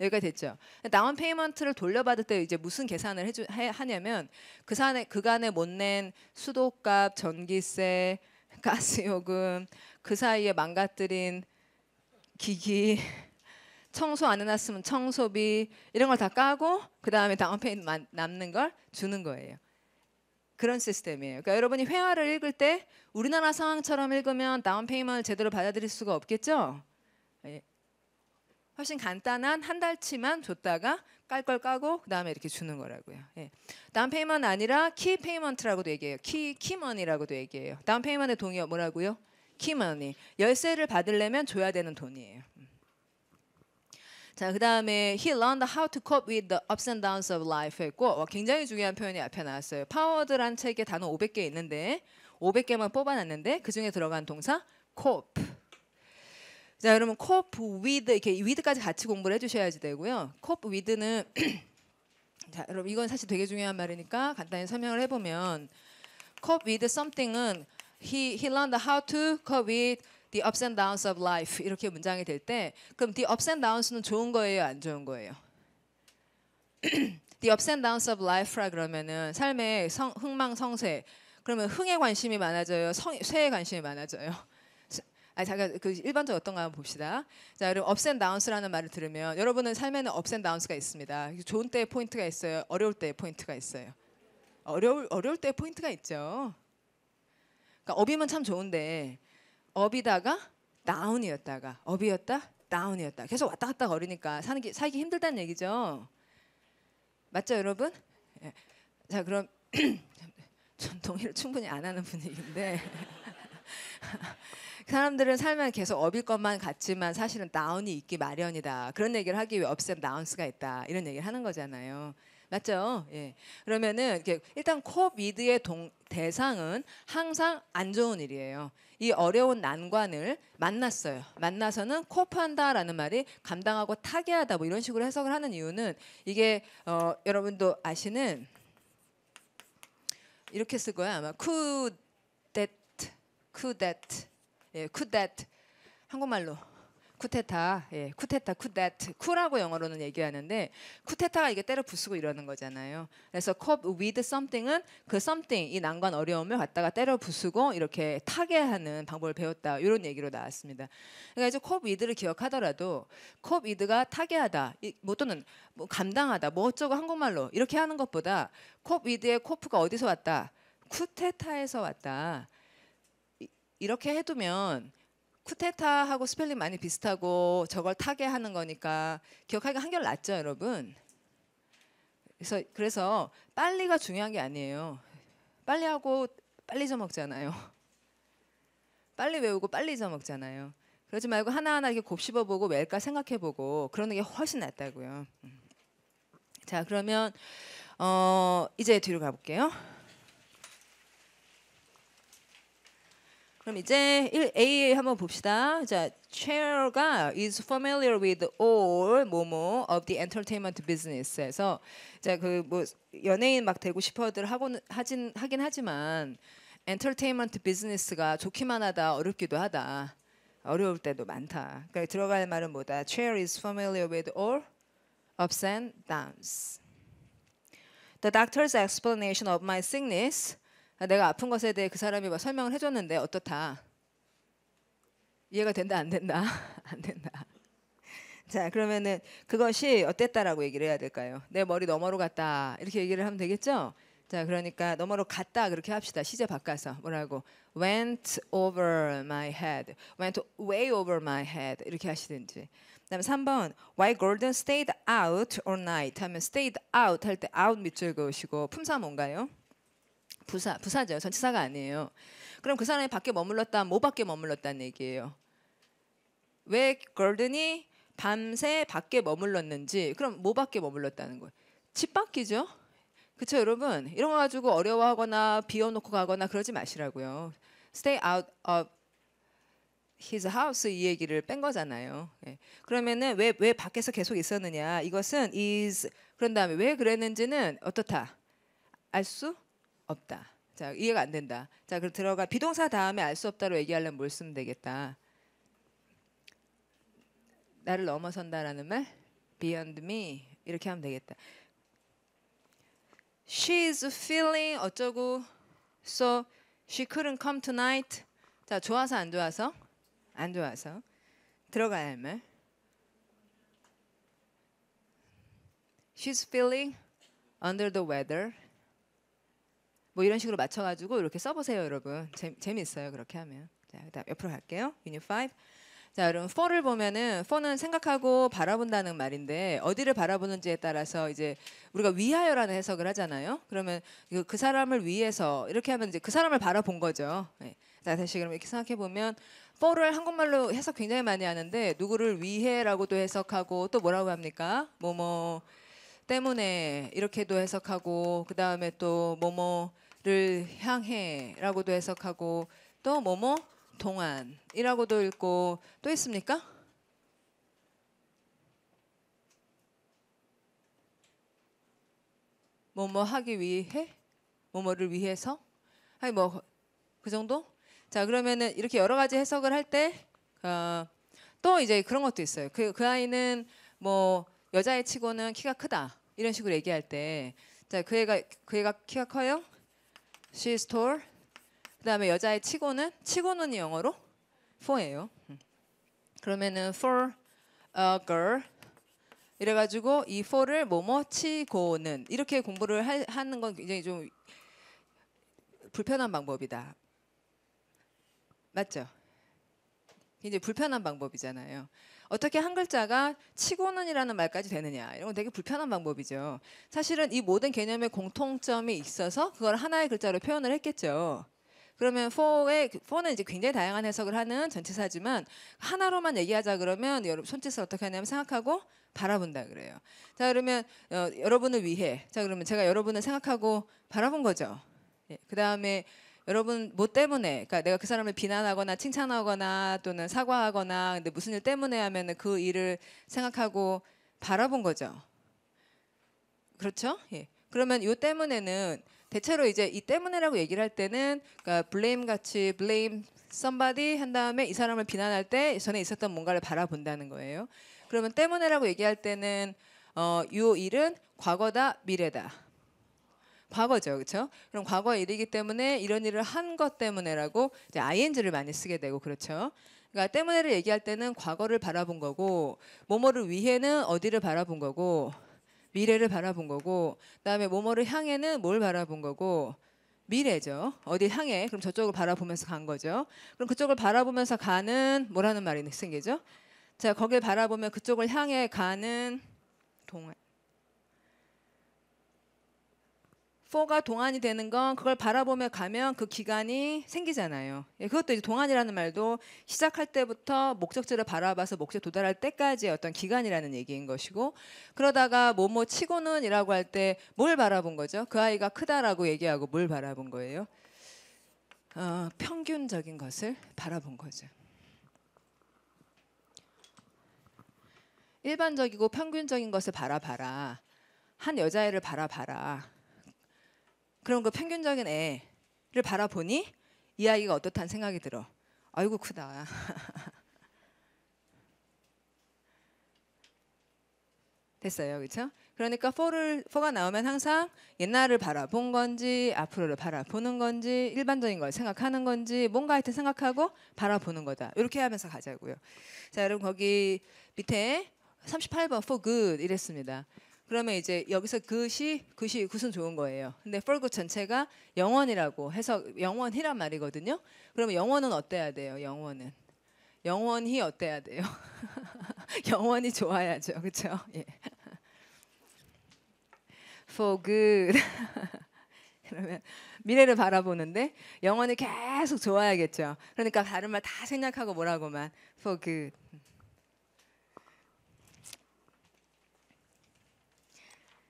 여기까지 됐죠. 다운 페이먼트를 돌려받을 때 이제 무슨 계산을 해주, 해, 하냐면 그산에 그간에 못 낸 수도값, 전기세, 가스요금, 그 사이에 망가뜨린 기기, 청소 안 해놨으면 청소비 이런 걸 다 까고 그 다음에 다운 페이먼 남는 걸 주는 거예요. 그런 시스템이에요. 그러니까 여러분이 회화를 읽을 때 우리나라 상황처럼 읽으면 다운 페이먼을 제대로 받아들일 수가 없겠죠. 예. 훨씬 간단한 한 달치만 줬다가 깔 걸 까고 그 다음에 이렇게 주는 거라고요. 예. 다운 페이먼 아니라 키 페이먼트라고도 얘기해요. 키키먼이라고도 얘기해요. 다운 페이먼의 동의어 뭐라고요? 키머니 열쇠를 받으려면 줘야 되는 돈이에요. 자, 그 다음에 he learned how to cope with the ups and downs of life 했고 와, 굉장히 중요한 표현이 앞에 나왔어요. 파워드란 책에 단어 500개 있는데 500개만 뽑아놨는데 그 중에 들어간 동사 cope. 자, 여러분 cope with 이렇게 with까지 같이 공부를 해주셔야지 되고요. cope with는 자, 여러분 이건 사실 되게 중요한 말이니까 간단히 설명을 해보면 cope with something은 he he learned how to cope with the ups and downs of life 이렇게 문장이 될 때 그럼 the ups and downs는 좋은 거예요, 안 좋은 거예요? the ups and downs of life라 그러면은 삶의 성, 흥망성쇠 그러면 흥에 관심이 많아져요, 성, 쇠에 관심이 많아져요. 아 잠깐 그 일반적 어떤가 한번 봅시다. 자, 여러분 ups and downs라는 말을 들으면 여러분은 삶에는 ups and downs가 있습니다. 좋은 때의 포인트가 있어요, 어려울 때의 포인트가 있어요. 어려울 어려울 때의 포인트가 있죠. 그러니까 업이면 참 좋은데 업이다가 다운이었다가 업이었다 다운이었다 계속 왔다 갔다 거리니까 사는 게 살기 힘들다는 얘기죠. 맞죠, 여러분? 예. 자, 그럼 전 동의를 충분히 안 하는 분위기인데 그 사람들은 살면 계속 업일 것만 같지만 사실은 다운이 있기 마련이다. 그런 얘기를 하기 위해 업셋 다운스가 있다. 이런 얘기를 하는 거잖아요. 맞죠? 예. 그러면은 이렇게 일단 코비드의 동, 대상은 항상 안 좋은 일이에요. 이 어려운 난관을 만났어요. 만나서는 코프한다라는 말이 감당하고 타개하다 뭐 이런 식으로 해석을 하는 이유는 이게 어, 여러분도 아시는 이렇게 쓸 거야 아마 쿠데트 쿠데트 예 쿠데트 한국말로 쿠테타, 예, 쿠테타, 쿠데트, 쿠라고 영어로는 얘기하는데 쿠테타가 이게 때려 부수고 이러는 거잖아요. 그래서 cope with something은 그 something 이 난관 어려움을 갖다가 때려 부수고 이렇게 타개하는 방법을 배웠다 이런 얘기로 나왔습니다. 그러니까 이제 c o p with를 기억하더라도 c o p with가 타개하다, 뭐 또는 뭐 감당하다, 뭐 어쩌고 한국말로 이렇게 하는 것보다 c o p with의 c o p 가 어디서 왔다, 쿠테타에서 왔다. 이, 이렇게 해두면 쿠테타하고 스펠링 많이 비슷하고 저걸 타게 하는 거니까 기억하기가 한결 낫죠, 여러분. 그래서 그래서 빨리가 중요한 게 아니에요. 빨리 하고 빨리 져먹잖아요. 빨리 외우고 빨리 져먹잖아요. 그러지 말고 하나하나 이렇게 곱씹어보고 왜일까 생각해보고 그러는 게 훨씬 낫다고요. 음. 자 그러면 어, 이제 뒤로 가볼게요. 그럼 이제 1A 한번 봅시다. 자, Chair가 is familiar with all 뭐뭐 of the entertainment business에서 자 그 뭐 연예인 막 되고 싶어들 하고는 하진 하긴 하지만 엔터테인먼트 비즈니스가 좋기만 하다 어렵기도 하다 어려울 때도 많다. 그러니까 들어갈 말은 뭐다. Chair is familiar with all ups and downs. The doctor's explanation of my sickness 아, 내가 아픈 것에 대해 그 사람이 막 설명을 해줬는데 어떻다. 이해가 된다 안 된다 안 된다. 자 그러면은 그것이 어땠다라고 얘기를 해야 될까요? 내 머리 너머로 갔다 이렇게 얘기를 하면 되겠죠? 자 그러니까 너머로 갔다 그렇게 합시다 시제 바꿔서 뭐라고 went over my head went way over my head 이렇게 하시든지 그다음에 3번 why Gordon stayed out all night 하면 stayed out 할 때 out 밑줄 그으시고 품사 뭔가요? 부사 부사죠. 전치사가 아니에요. 그럼 그 사람이 밖에 머물렀다 뭐 밖에 머물렀다는 얘기예요. 왜 걸든이 밤새 밖에 머물렀는지 그럼 뭐 밖에 머물렀다는 거예요. 집 밖이죠. 그렇죠 여러분 이런 거 가지고 어려워하거나 비워놓고 가거나 그러지 마시라고요. Stay out of his house 이 얘기를 뺀 거잖아요. 예. 그러면은 왜 왜 밖에서 계속 있었느냐 이것은 is 그런 다음에 왜 그랬는지는 어떻다 알수 없다. 자 이해가 안 된다. 자 그럼 들어가 비동사 다음에 알 수 없다로 얘기하려면 뭘 쓰면 되겠다. 나를 넘어선다라는 말 beyond me 이렇게 하면 되겠다. She is feeling 어쩌고 so she couldn't come tonight. 자 좋아서 안 좋아서 안 좋아서 들어가야 할 말. She's feeling under the weather. 뭐 이런 식으로 맞춰가지고 이렇게 써보세요, 여러분. 재, 재미있어요, 그렇게 하면. 자, 그다음 옆으로 갈게요. 유닛 5. 자, 여러분 4를 보면은 4는 생각하고 바라본다는 말인데 어디를 바라보는지에 따라서 이제 우리가 위하여라는 해석을 하잖아요. 그러면 그, 그 사람을 위해서 이렇게 하면 이제 그 사람을 바라본 거죠. 네. 자, 다시 그럼 이렇게 생각해 보면 4를 한국말로 해석 굉장히 많이 하는데 누구를 위해라고도 해석하고 또 뭐라고 합니까? 뭐 뭐 때문에 이렇게도 해석하고 그다음에 또 뭐뭐 를 향해라고도 해석하고 또 뭐뭐 동안이라고도 읽고 또 있습니까? 뭐뭐 하기 위해 뭐뭐를 위해서 아니 뭐 그 정도? 자 그러면은 이렇게 여러 가지 해석을 할 때또 어, 이제 그런 것도 있어요. 그, 그 아이는 뭐 여자애 치고는 키가 크다 이런 식으로 얘기할 때 자그 애가 그 애가 키가 커요? She's tall. 그 다음에 여자의 치고는 치고는 영어로 for예요. 음. 그러면은 for a girl 이래가지고 이 for를 뭐뭐 치고는 이렇게 공부를 하, 하는 건 굉장히 좀 불편한 방법이다. 맞죠? 굉장히 불편한 방법이잖아요. 어떻게 한 글자가 치고는이라는 말까지 되느냐 이런 건 되게 불편한 방법이죠. 사실은 이 모든 개념의 공통점이 있어서 그걸 하나의 글자로 표현을 했겠죠. 그러면 for의 for는 이제 굉장히 다양한 해석을 하는 전체사지만 하나로만 얘기하자 그러면 여러분 손짓을 어떻게 하냐면 생각하고 바라본다 그래요. 자 그러면 어, 여러분을 위해 자 그러면 제가 여러분을 생각하고 바라본 거죠. 예, 그 다음에 여러분 뭐 때문에 그러니까 내가 그 사람을 비난하거나 칭찬하거나 또는 사과하거나 근데 무슨 일 때문에 하면은 그 일을 생각하고 바라본 거죠. 그렇죠? 예. 그러면 요 때문에는 대체로 이제 이 때문에라고 얘기를 할 때는 그러니까 블레임 같이 블레임 m e somebody 한 다음에 이 사람을 비난할 때 전에 있었던 뭔가를 바라본다는 거예요. 그러면 때문에라고 얘기할 때는 어, 요 일은 과거다, 미래다. 과거죠, 그렇죠? 그럼 과거 의 일이기 때문에 이런 일을 한 것 때문에라고 이제 ing를 많이 쓰게 되고 그렇죠. 그러니까 때문에를 얘기할 때는 과거를 바라본 거고 뭐뭐를 위해는 어디를 바라본 거고 미래를 바라본 거고 그다음에 뭐뭐를 향해는 뭘 바라본 거고 미래죠. 어디 향해? 그럼 저쪽을 바라보면서 간 거죠. 그럼 그쪽을 바라보면서 가는 뭐라는 말이 생기죠? 자, 거길 바라보면 그쪽을 향해 가는 동안 4가 동안이 되는 건 그걸 바라보며 가면 그 기간이 생기잖아요. 예, 그것도 이제 동안이라는 말도 시작할 때부터 목적지를 바라봐서 목적 도달할 때까지의 어떤 기간이라는 얘기인 것이고 그러다가 뭐뭐 치고는이라고 할 때 뭘 바라본 거죠? 그 아이가 크다라고 얘기하고 뭘 바라본 거예요? 어, 평균적인 것을 바라본 거죠. 일반적이고 평균적인 것을 바라봐라. 한 여자애를 바라봐라. 그런 그 평균적인 애를 바라보니 이 아이가 어떻다는 생각이 들어. 아이고 크다. 됐어요, 그렇죠? 그러니까 4를 4가 나오면 항상 옛날을 바라본 건지 앞으로를 바라보는 건지 일반적인 걸 생각하는 건지 뭔가 하여튼 생각하고 바라보는 거다. 이렇게 하면서 가자고요. 자, 여러분 거기 밑에 38번 for good 이랬습니다. 그러면 이제 여기서 그시 그시 굿은 좋은 거예요. 근데 펄굿 전체가 영원이라고 해서 영원히란 말이거든요. 그러면 영원은 어때야 돼요? 영원은 영원히 어때야 돼요? 영원히 좋아야죠, 그렇죠? 예. For good. 그러면 미래를 바라보는데 영원히 계속 좋아야겠죠. 그러니까 다른 말 다 생략하고 뭐라고만 for good.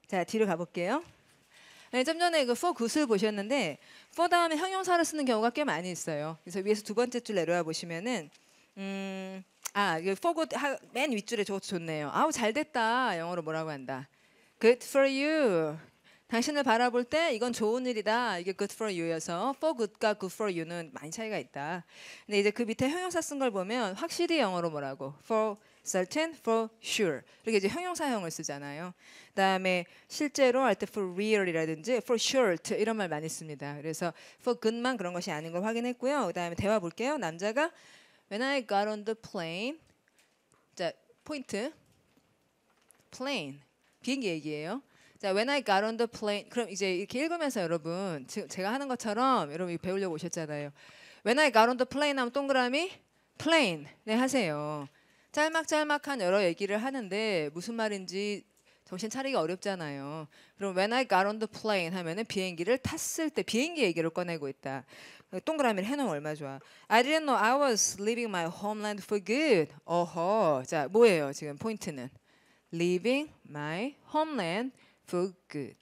자 뒤로 가볼게요. 네, 좀 전에 그 for 굿을 보셨는데 for 다음에 형용사를 쓰는 경우가 꽤 많이 있어요. 그래서 위에서 두 번째 줄 내려와 보시면은 음, 아, for good 하, 맨 윗줄에 저것도 좋네요. 아우 잘 됐다. 영어로 뭐라고 한다. Good for you. 당신을 바라볼 때 이건 좋은 일이다. 이게 good for you여서 for good과 good for you는 많이 차이가 있다. 근데 이제 그 밑에 형용사 쓴 걸 보면 확실히 영어로 뭐라고 for certain, for sure 이렇게 이제 형용사형을 쓰잖아요. 그다음에 실제로 할 때 for real이라든지 for sure 이런 말 많이 씁니다. 그래서 for good만 그런 것이 아닌 걸 확인했고요. 그다음에 대화 볼게요. 남자가 When I got on the plane 자 포인트 plane 비행기 얘기예요. 자, when I got on the plane. 그럼 이제 이렇게 읽으면서 여러분, 지금 제가 하는 것처럼 여러분 이 배우려고 오셨잖아요. When I got on the plane 하면 동그라미 plane 네 하세요. 짤막짤막한 여러 얘기를 하는데 무슨 말인지 정신 차리기 어렵잖아요. 그럼 when I got on the plane 하면은 비행기를 탔을 때 비행기 얘기를 꺼내고 있다. 동그라미를 해놓으면 얼마 좋아. I didn't know I was leaving my homeland for good. 어허. 자 뭐예요 지금 포인트는 leaving my homeland for good.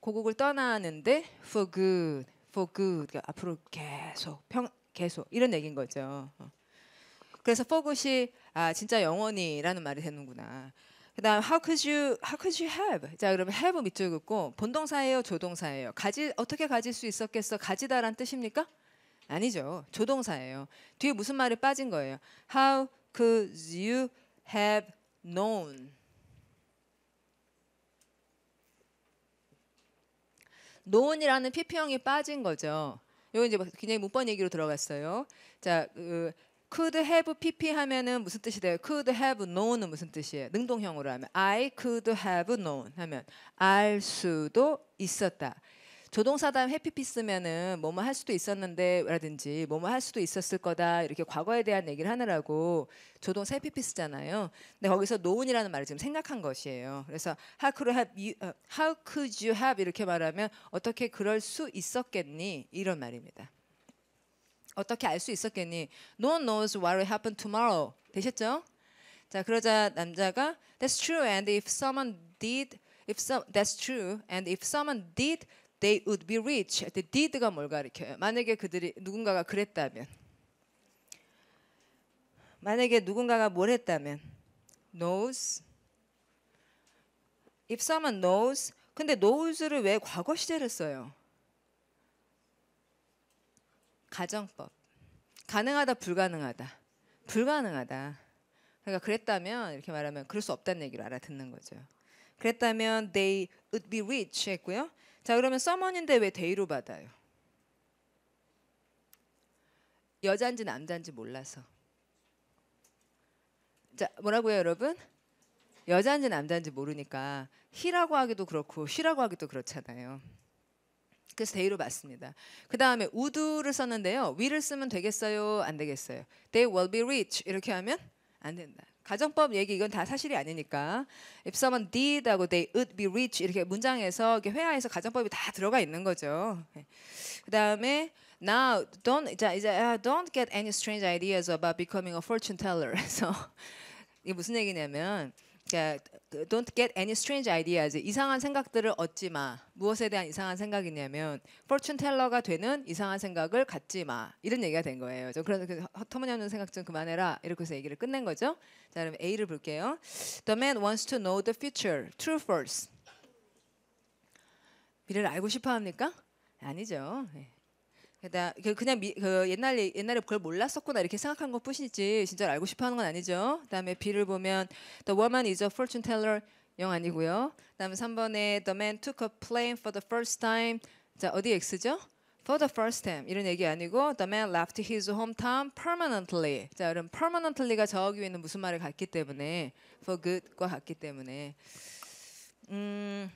고국을 떠나는데 for good, for good. 그러니까 앞으로 계속 평 계속 이런 얘기인 거죠. 어. 그래서 포굿이 아 진짜 영원히라는 말이 되는구나. 그다음 how could you how could you have 자 그러면 have 밑줄 긋고 본동사예요 조동사예요 가지 어떻게 가질 수 있었겠어 가지다란 뜻입니까? 아니죠 조동사예요 뒤에 무슨 말이 빠진 거예요 how could you have known k 이라는피형이 빠진 거죠 이건 이제 굉장히 문법 얘기로 들어갔어요. 자, 그, could have pp 하면은 무슨 뜻이 돼요? could have known은 무슨 뜻이에요? 능동형으로 하면 I could have known 하면 알 수도 있었다. 조동사 담 해피피스면은 뭐뭐 할 수도 있었는데라든지 뭐뭐 할 수도 있었을 거다 이렇게 과거에 대한 얘기를 하느라고 조동사 해피피스잖아요. 근데 거기서 노은이라는 말을 지금 생각한 것이에요. 그래서 how could, you, uh, how could you have 이렇게 말하면 어떻게 그럴 수 있었겠니 이런 말입니다. 어떻게 알 수 있었겠니? No one knows what will happen tomorrow. 되셨죠? 자 그러자 남자가 That's true. And if someone did, if some, that's true. And if someone did they would be rich. 할때 did가 뭘 가리켜요? 만약에 그들이 누군가가 그랬다면, 만약에 누군가가 뭘 했다면, knows. If someone knows, 근데 knows를 왜 과거 시제를 써요? 가정법. 가능하다, 불가능하다. 불가능하다. 그러니까 그랬다면 이렇게 말하면 그럴 수 없다는 얘기를 알아듣는 거죠. 그랬다면 they would be rich 했고요. 자 그러면 서머니인데 왜 데이로 받아요? 여자지남자지 몰라서. 자 뭐라고요 여러분? 여자지남자지 모르니까 히라고 하기도 그렇고 쉬라고 하기도 그렇잖아요. 그래서 데이로 맞습니다. 그 다음에 우드를 썼는데요. 위를 쓰면 되겠어요? 안 되겠어요? They will be rich 이렇게 하면 안 된다. 가정법 얘기 이건 다 사실이 아니니까 if someone did하고 they would be rich 이렇게 문장에서 이렇게 회화에서 가정법이 다 들어가 있는 거죠. 그다음에 now don't 자 이제 don't get any strange ideas about becoming a fortune teller. 그래서 이게 무슨 얘기냐면 그러니까 그 don't get any strange ideas. 이상한 생각들을 얻지 마. 무엇에 대한 이상한 생각이냐면 fortune teller가 되는 이상한 생각을 갖지 마. 이런 얘기가 된 거예요. 좀 그런 그 터무니없는 생각 좀 그만해라. 이렇게 해서 얘기를 끝낸 거죠. 자, 그럼 A를 볼게요. The man wants to know the future. True false. 미래를 알고 싶어 합니까? 아니죠. 네. 그냥 미, 그 옛날 옛날에 그걸 몰랐었구나 이렇게 생각한 것뿐이지 진짜 알고 싶어하는 건 아니죠. 그다음에 B를 보면 The woman is a fortune teller 영 아니고요. 그다음 3번에 The man took a plane for the first time 자 어디 X죠? For the first time 이런 얘기 아니고 The man left his hometown permanently 자 여러분 permanently가 저기 위에는 무슨 말을 갖기 때문에 for good과 같기 때문에 음.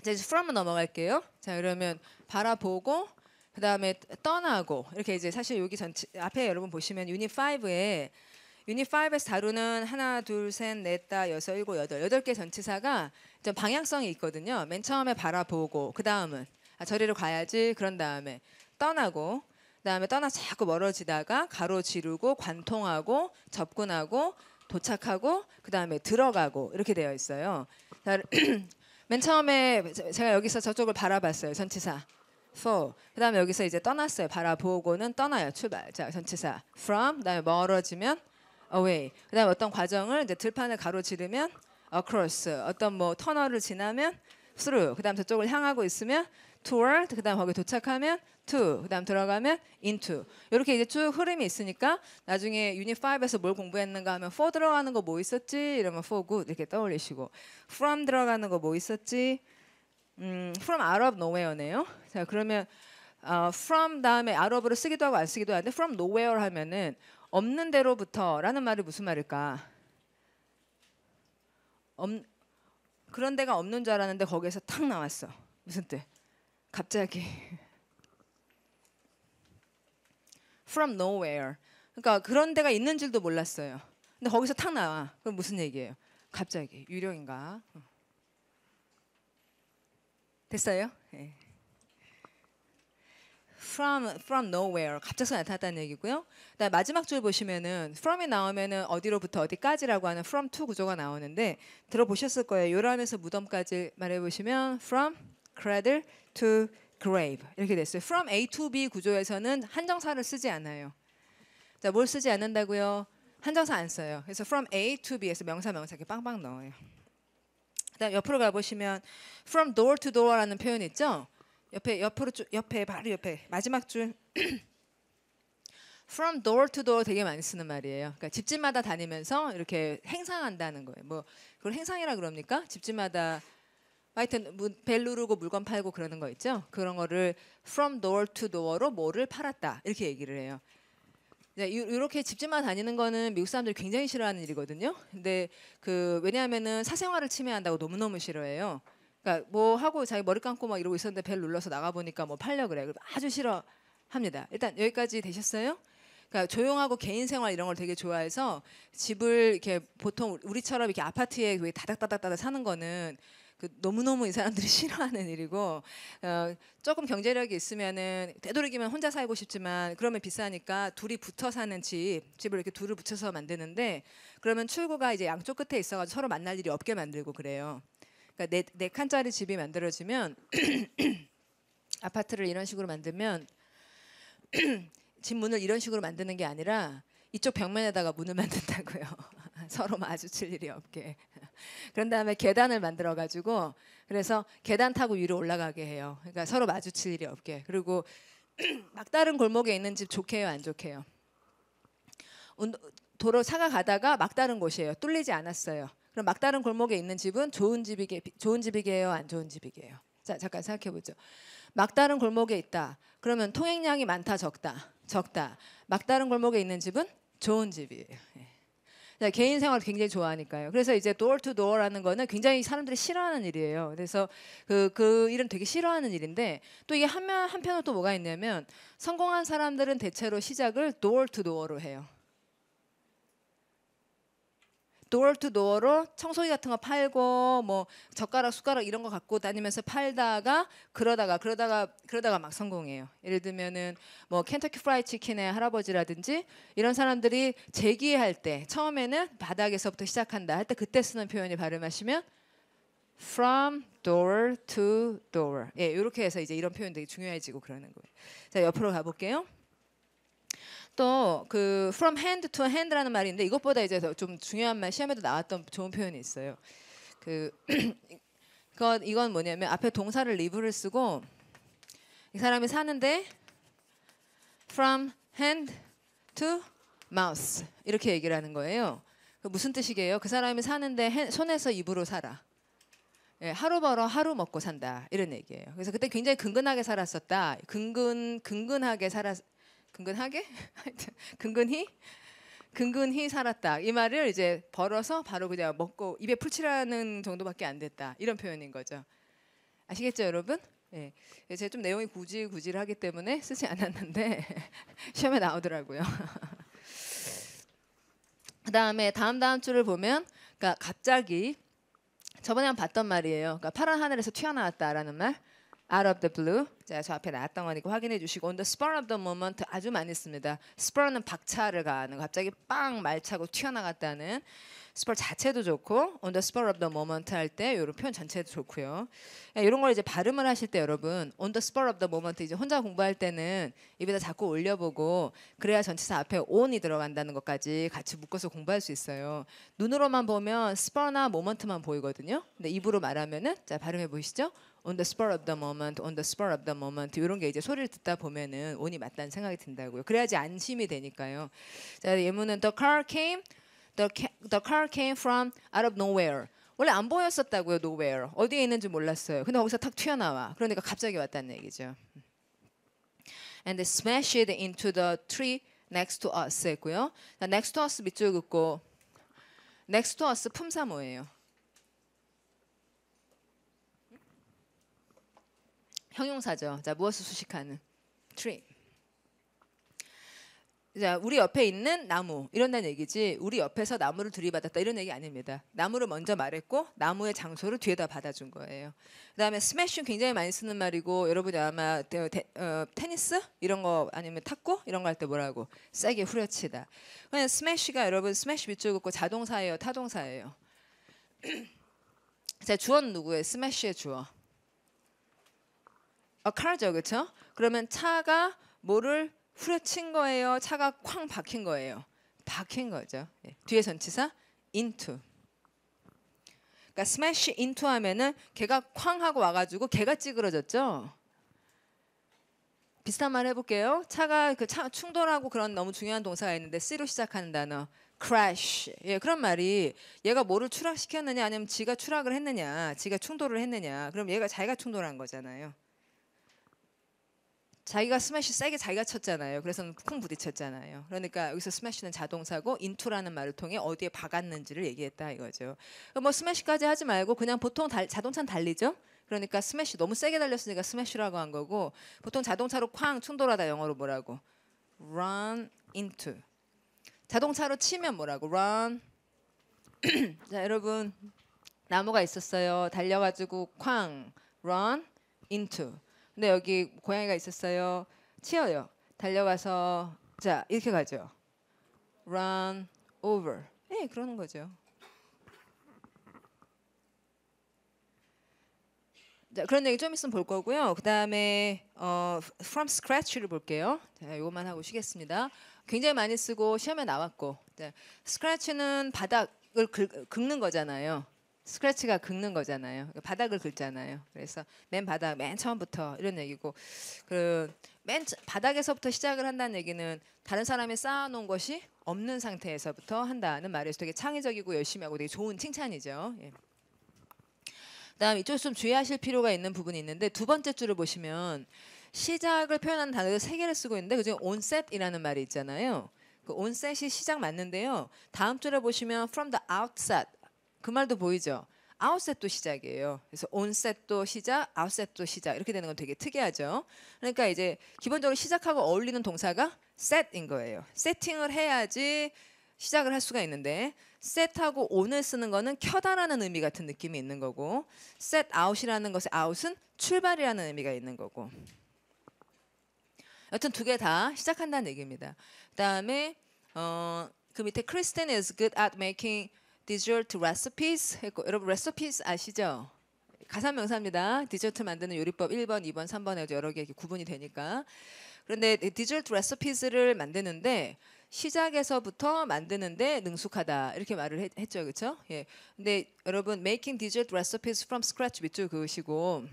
이제 f r o m 넘어갈게요. 자 그러면 바라보고 그 다음에 떠나고 이렇게 이제 사실 여기 전체 앞에 여러분 보시면 유닛 5에 유닛 5에서 다루는 하나 둘 셋 넷 다 여섯 일곱 여덟 여덟 개 전치사가 좀 방향성이 있거든요. 맨 처음에 바라보고 그 다음은 아, 저리로 가야지 그런 다음에 떠나고 그다음에 떠나 자꾸 멀어지다가 가로지르고 관통하고 접근하고 도착하고 그다음에 들어가고 이렇게 되어 있어요. 맨 처음에 제가 여기서 저쪽을 바라봤어요. 전치사. for. 그다음에 여기서 이제 떠났어요. 바라보고는 떠나요. 출발. 자, 전체사 from. 그다음에 멀어지면 away. 그다음에 어떤 과정을 이제 들판을 가로지르면 across. 어떤 뭐 터널을 지나면 through. 그다음 저쪽을 향하고 있으면 toward. 그다음 거기 도착하면 to. 그다음 들어가면 into. 이렇게 이제 쭉 흐름이 있으니까 나중에 유닛 5에서 뭘 공부했는가 하면 for 들어가는 거 뭐 있었지? 이러면 for good 이렇게 떠올리시고 from 들어가는 거 뭐 있었지? 음, from out of nowhere네요. 자 그러면 어, from 다음에 outof로 쓰기도 하고 안 쓰기도 하는데 from nowhere 하면은 없는 데로부터라는 말이 무슨 말일까? 엄, 그런 데가 없는 줄 알았는데 거기에서 탁 나왔어. 무슨 뜻? 갑자기 from nowhere. 그러니까 그런 데가 있는 줄도 몰랐어요. 근데 거기서 탁 나와. 그럼 무슨 얘기예요? 갑자기 유령인가? 됐어요? 네. from from nowhere 갑자기 나타났다는 얘기고요. 그다음 마지막 줄 보시면은 from이 나오면은 어디로부터 어디까지라고 하는 from to 구조가 나오는데 들어보셨을 거예요. 요란에서 무덤까지 말해 보시면 from cradle to grave 이렇게 됐어요. from A to B 구조에서는 한정사를 쓰지 않아요. 자, 뭘 쓰지 않는다고요? 한정사 안 써요. 그래서 from A to B에서 명사 명사 이렇게 빵빵 넣어요. 그다음 옆으로 가보시면 from door to door라는 표현 있죠. 옆에 옆으로 쭉 옆에 바로 옆에 마지막 줄 from door to door 되게 많이 쓰는 말이에요. 그러니까 집집마다 다니면서 이렇게 행상한다는 거예요. 뭐 그걸 행상이라 그럽니까? 집집마다 하여튼 벨 누르고 물건 팔고 그러는 거 있죠. 그런 거를 from door to door로 뭐를 팔았다 이렇게 얘기를 해요. 네, 이렇게 집집만 다니는 거는 미국 사람들이 굉장히 싫어하는 일이거든요. 근데 그 왜냐하면은 사생활을 침해한다고 너무너무 싫어해요. 그러니까 뭐 하고 자기 머리 감고 막 이러고 있었는데 벨 눌러서 나가 보니까 뭐 팔려 그래. 아주 싫어합니다. 일단 여기까지 되셨어요? 그러니까 조용하고 개인 생활 이런 걸 되게 좋아해서 집을 이렇게 보통 우리처럼 이렇게 아파트에 다닥다닥다닥 사는 거는 그 너무너무 이 사람들이 싫어하는 일이고 어, 조금 경제력이 있으면은 되도록이면 혼자 살고 싶지만 그러면 비싸니까 둘이 붙어 사는 집 집을 이렇게 둘을 붙여서 만드는데 그러면 출구가 이제 양쪽 끝에 있어가지고 서로 만날 일이 없게 만들고 그래요. 그러니까 네, 네 칸짜리 집이 만들어지면 아파트를 이런 식으로 만들면 집 문을 이런 식으로 만드는 게 아니라 이쪽 벽면에다가 문을 만든다고요. 서로 마주칠 일이 없게. 그런 다음에 계단을 만들어 가지고 그래서 계단 타고 위로 올라가게 해요. 그러니까 서로 마주칠 일이 없게. 그리고 막다른 골목에 있는 집 좋게요, 안 좋게요. 도로 차가 가다가 막다른 곳이에요. 뚫리지 않았어요. 그럼 막다른 골목에 있는 집은 좋은 집이게 좋은 집이게요, 안 좋은 집이게요. 자, 잠깐 생각해 보죠. 막다른 골목에 있다. 그러면 통행량이 많다, 적다, 적다. 막다른 골목에 있는 집은 좋은 집이에요. 예. 네, 개인 생활 을 굉장히 좋아하니까요. 그래서 이제 도어 투 도어라는 거는 굉장히 사람들이 싫어하는 일이에요. 그래서 그, 그 일은 되게 싫어하는 일인데 또 이게 한 한편으로 또 뭐가 있냐면 성공한 사람들은 대체로 시작을 도어 투 도어로 해요. 도어 투 도어로 청소기 같은 거 팔고 뭐 젓가락 숟가락 이런 거 갖고 다니면서 팔다가 그러다가 그러다가 그러다가 막 성공해요. 예를 들면은 뭐 켄터키 프라이 치킨의 할아버지라든지 이런 사람들이 재기할 때 처음에는 바닥에서부터 시작한다 할 때 그때 쓰는 표현이 발음하시면 from door to door 예 이렇게 해서 이제 이런 표현 되게 중요해지고 그러는 거예요. 자 옆으로 가볼게요. 또그 from hand to hand라는 말인데 이것보다 이제 좀 중요한 말 시험에도 나왔던 좋은 표현이 있어요. 그 이건 이건 뭐냐면 앞에 동사를 live를 쓰고 이 사람이 사는데 from hand to mouth 이렇게 얘기를 하는 거예요. 그 무슨 뜻이게요? 그 사람이 사는데 손에서 입으로 살아. 예, 하루 벌어 하루 먹고 산다 이런 얘기예요. 그래서 그때 굉장히 근근하게 살았었다. 근근 근근하게 살았 근근하게 하여튼 근근히 근근히 살았다. 이 말을 이제 벌어서 바로 그냥 먹고 입에 풀칠하는 정도밖에 안 됐다. 이런 표현인 거죠. 아시겠죠, 여러분? 예. 네. 제가 좀 내용이 구질구질하기 때문에 쓰지 않았는데 시험에 나오더라고요. 그다음에 다음 다음 주를 보면 그러니까 갑자기 저번에 한 봤던 말이에요. 그러니까 파란 하늘에서 튀어나왔다라는 말. out of the blue. 자, 저 앞에 나왔던 거니까 확인해 주시고 on the spur of the moment 아주 많이 씁니다. spur는 박차를 가하는 갑자기 빵 말차고 튀어나갔다는 spur 자체도 좋고 on the spur of the moment 할 때 이런 표현 전체도 좋고요. 이런 예, 걸 이제 발음을 하실 때 여러분 on the spur of the moment 이제 혼자 공부할 때는 입에다 자꾸 올려보고 그래야 전체사 앞에 on이 들어간다는 것까지 같이 묶어서 공부할 수 있어요. 눈으로만 보면 spur나 moment만 보이거든요. 근데 입으로 말하면은 자 발음해 보시죠. on the spur of the moment, on the spur of the moment 이런 게 이제 소리를 듣다 보면은 온이 맞다는 생각이 든다고요. 그래야지 안심이 되니까요. 자 예문은 the car came, the ca the car came from out of nowhere. 원래 안 보였었다고요, nowhere. 어디에 있는지 몰랐어요. 근데 거기서 탁 튀어나와. 그러니까 갑자기 왔다는 얘기죠. And they smashed into the tree next to us 했고요. 자, next to us 밑줄 긋고 next to us 품사 뭐예요? 형용사죠. 자, 무엇을 수식하는? tree. 자, 우리 옆에 있는 나무 이런다는 얘기지. 우리 옆에서 나무를 들이받았다 이런 얘기 아닙니다. 나무를 먼저 말했고 나무의 장소를 뒤에다 받아준 거예요. 그다음에 스매싱 굉장히 많이 쓰는 말이고 여러분이 아마 데, 어, 어, 테니스 이런 거 아니면 탁구 이런 거 할 때 뭐라고 세게 후려치다. 그냥 스매시가 여러분 스매시 밑줄 긋고 자동사예요, 타동사예요. 자, 주어 누구예요? 스매시의 주어. 어, 칼죠, 그렇죠? 그러면 차가 뭐를 후려친 거예요? 차가 쾅 박힌 거예요? 박힌 거죠. 예. 뒤에 전치사 into. 그러니까 smash into 하면은 걔가 쾅 하고 와가지고 걔가 찌그러졌죠. 비슷한 말 해볼게요. 차가 그 차, 충돌하고 그런 너무 중요한 동사가 있는데 C로 시작하는 단어 crash. 예, 그런 말이 얘가 뭐를 추락시켰느냐 아니면 지가 추락을 했느냐, 지가 충돌을 했느냐. 그럼 얘가 자기가 충돌한 거잖아요. 자기가 스매시 세게 자기가 쳤잖아요. 그래서 쿵 부딪혔잖아요. 그러니까 여기서 스매시는 자동사고 인투라는 말을 통해 어디에 박았는지를 얘기했다 이거죠. 뭐 스매시까지 하지 말고 그냥 보통 자동차는 달리죠. 그러니까 스매시 너무 세게 달렸으니까 스매시라고 한 거고 보통 자동차로 쾅 충돌하다 영어로 뭐라고 run into 자동차로 치면 뭐라고 run 자 여러분 나무가 있었어요. 달려가지고 쾅 run into 근데 네, 여기 고양이가 있었어요. 치어요. 달려가서 자 이렇게 가죠. Run over. 예, 네, 그러는 거죠. 자, 그런 얘기 좀 있으면 볼 거고요. 그 다음에 어, from scratch를 볼게요. 자, 이것만 하고 쉬겠습니다. 굉장히 많이 쓰고 시험에 나왔고 자, scratch는 바닥을 긁, 는 거잖아요. 스크래치가 긁는 거잖아요. 그러니까 바닥을 긁잖아요. 그래서 맨 바닥, 맨 처음부터 이런 얘기고, 그 맨 바닥에서부터 시작을 한다는 얘기는 다른 사람이 쌓아놓은 것이 없는 상태에서부터 한다는 말에서 되게 창의적이고 열심히 하고 되게 좋은 칭찬이죠. 예. 그다음 이쪽 좀 주의하실 필요가 있는 부분이 있는데 두 번째 줄을 보시면 시작을 표현하는 단어를 세 개를 쓰고 있는데 그중에 onset이라는 말이 있잖아요. 그 onset이 시작 맞는데요. 다음 줄을 보시면 from the outset 그 말도 보이죠. 아웃셋도 시작이에요. 그래서 온셋도 시작, 아웃셋도 시작 이렇게 되는 건 되게 특이하죠. 그러니까 이제 기본적으로 시작하고 어울리는 동사가 set인 거예요. 세팅을 해야지 시작을 할 수가 있는데 set하고 on을 쓰는 거는 켜다라는 의미 같은 느낌이 있는 거고 set out이라는 것의 out은 출발이라는 의미가 있는 거고 여튼 두 개 다 시작한다는 얘기입니다. 그다음에 어, 그 밑에 Kristen is good at making 디저트 레시피스 했고 여러분 레시피스 아시죠? 가사 명사입니다. 디저트 만드는 요리법 1번, 2번, 3번에 여러 개 구분이 되니까. 그런데 디저트 레시피스를 만드는데 시작에서부터 만드는데 능숙하다 이렇게 말을 했, 죠 그렇죠? 예. 근데 여러분 making dessert recipes from scratch 밑줄 그으시고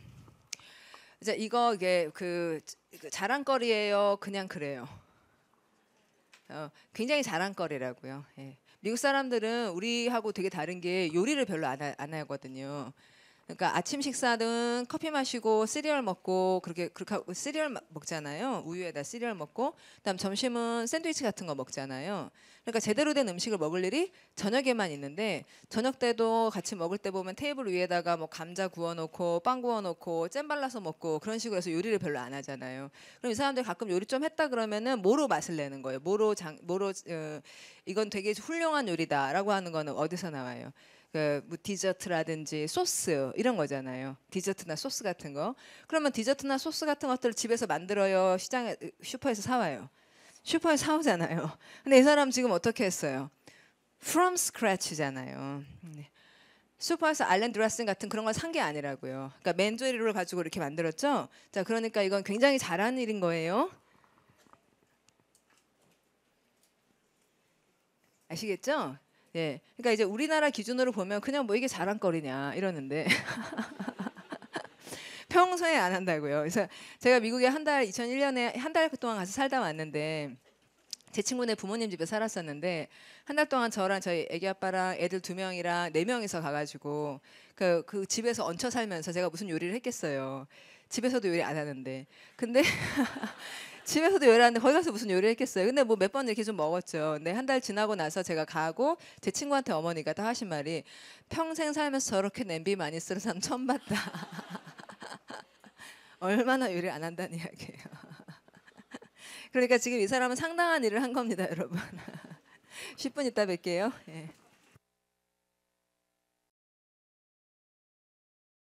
이제 이거 이게 그, 그 자랑거리예요. 그냥 그래요. 어, 굉장히 자랑거리라고요. 예. 미국 사람들은 우리하고 되게 다른 게 요리를 별로 안, 하, 안 하거든요. 그러니까 아침 식사든 커피 마시고 시리얼 먹고 그렇게 그렇게 하고 시리얼 먹잖아요. 우유에다 시리얼 먹고 그다음 점심은 샌드위치 같은 거 먹잖아요. 그러니까 제대로 된 음식을 먹을 일이 저녁에만 있는데 저녁 때도 같이 먹을 때 보면 테이블 위에다가 뭐 감자 구워 놓고 빵 구워 놓고 잼 발라서 먹고 그런 식으로 해서 요리를 별로 안 하잖아요. 그럼 이 사람들 가끔 요리 좀 했다 그러면은 뭐로 맛을 내는 거예요. 뭐로 장 뭐로 어, 이건 되게 훌륭한 요리다라고 하는 거는 어디서 나와요? 그뭐 디저트라든지 소스 이런 거잖아요. 디저트나 소스 같은 거. 그러면 디저트나 소스 같은 것들을 집에서 만들어요. 시장에 슈퍼에서 사 와요. 슈퍼에 서사 오잖아요. 근데 이 사람 지금 어떻게 했어요? From scratch잖아요. 네. 슈퍼에서 알렌 드라슨 같은 그런 걸 산 게 아니라고요. 그러니까 맨조리를 가지고 이렇게 만들었죠. 자, 그러니까 이건 굉장히 잘한 일인 거예요. 아시겠죠? 예. 그러니까 이제 우리나라 기준으로 보면 그냥 뭐 이게 자랑거리냐 이러는데 평소에 안 한다고요. 그래서 제가 미국에 한 달 2001년에 한 달 동안 가서 살다 왔는데 제 친구네 부모님 집에 살았었는데 한 달 동안 저랑 저희 애기 아빠랑 애들 두 명이랑 네 명이서 가가지고 그, 그 집에서 얹혀 살면서 제가 무슨 요리를 했겠어요. 집에서도 요리 안 하는데 근데 집에서도 요리하는데 거기 가서 무슨 요리를 했겠어요. 근데 뭐 몇 번 이렇게 좀 먹었죠. 근데 네, 한달 지나고 나서 제가 가고 제 친구한테 어머니가 딱 하신 말이 평생 살면서 저렇게 냄비 많이 쓰는 사람 처음 봤다. 얼마나 요리 안 한다는 이야기예요. 그러니까 지금 이 사람은 상당한 일을 한 겁니다, 여러분. 10분 있다 뵐게요. 예.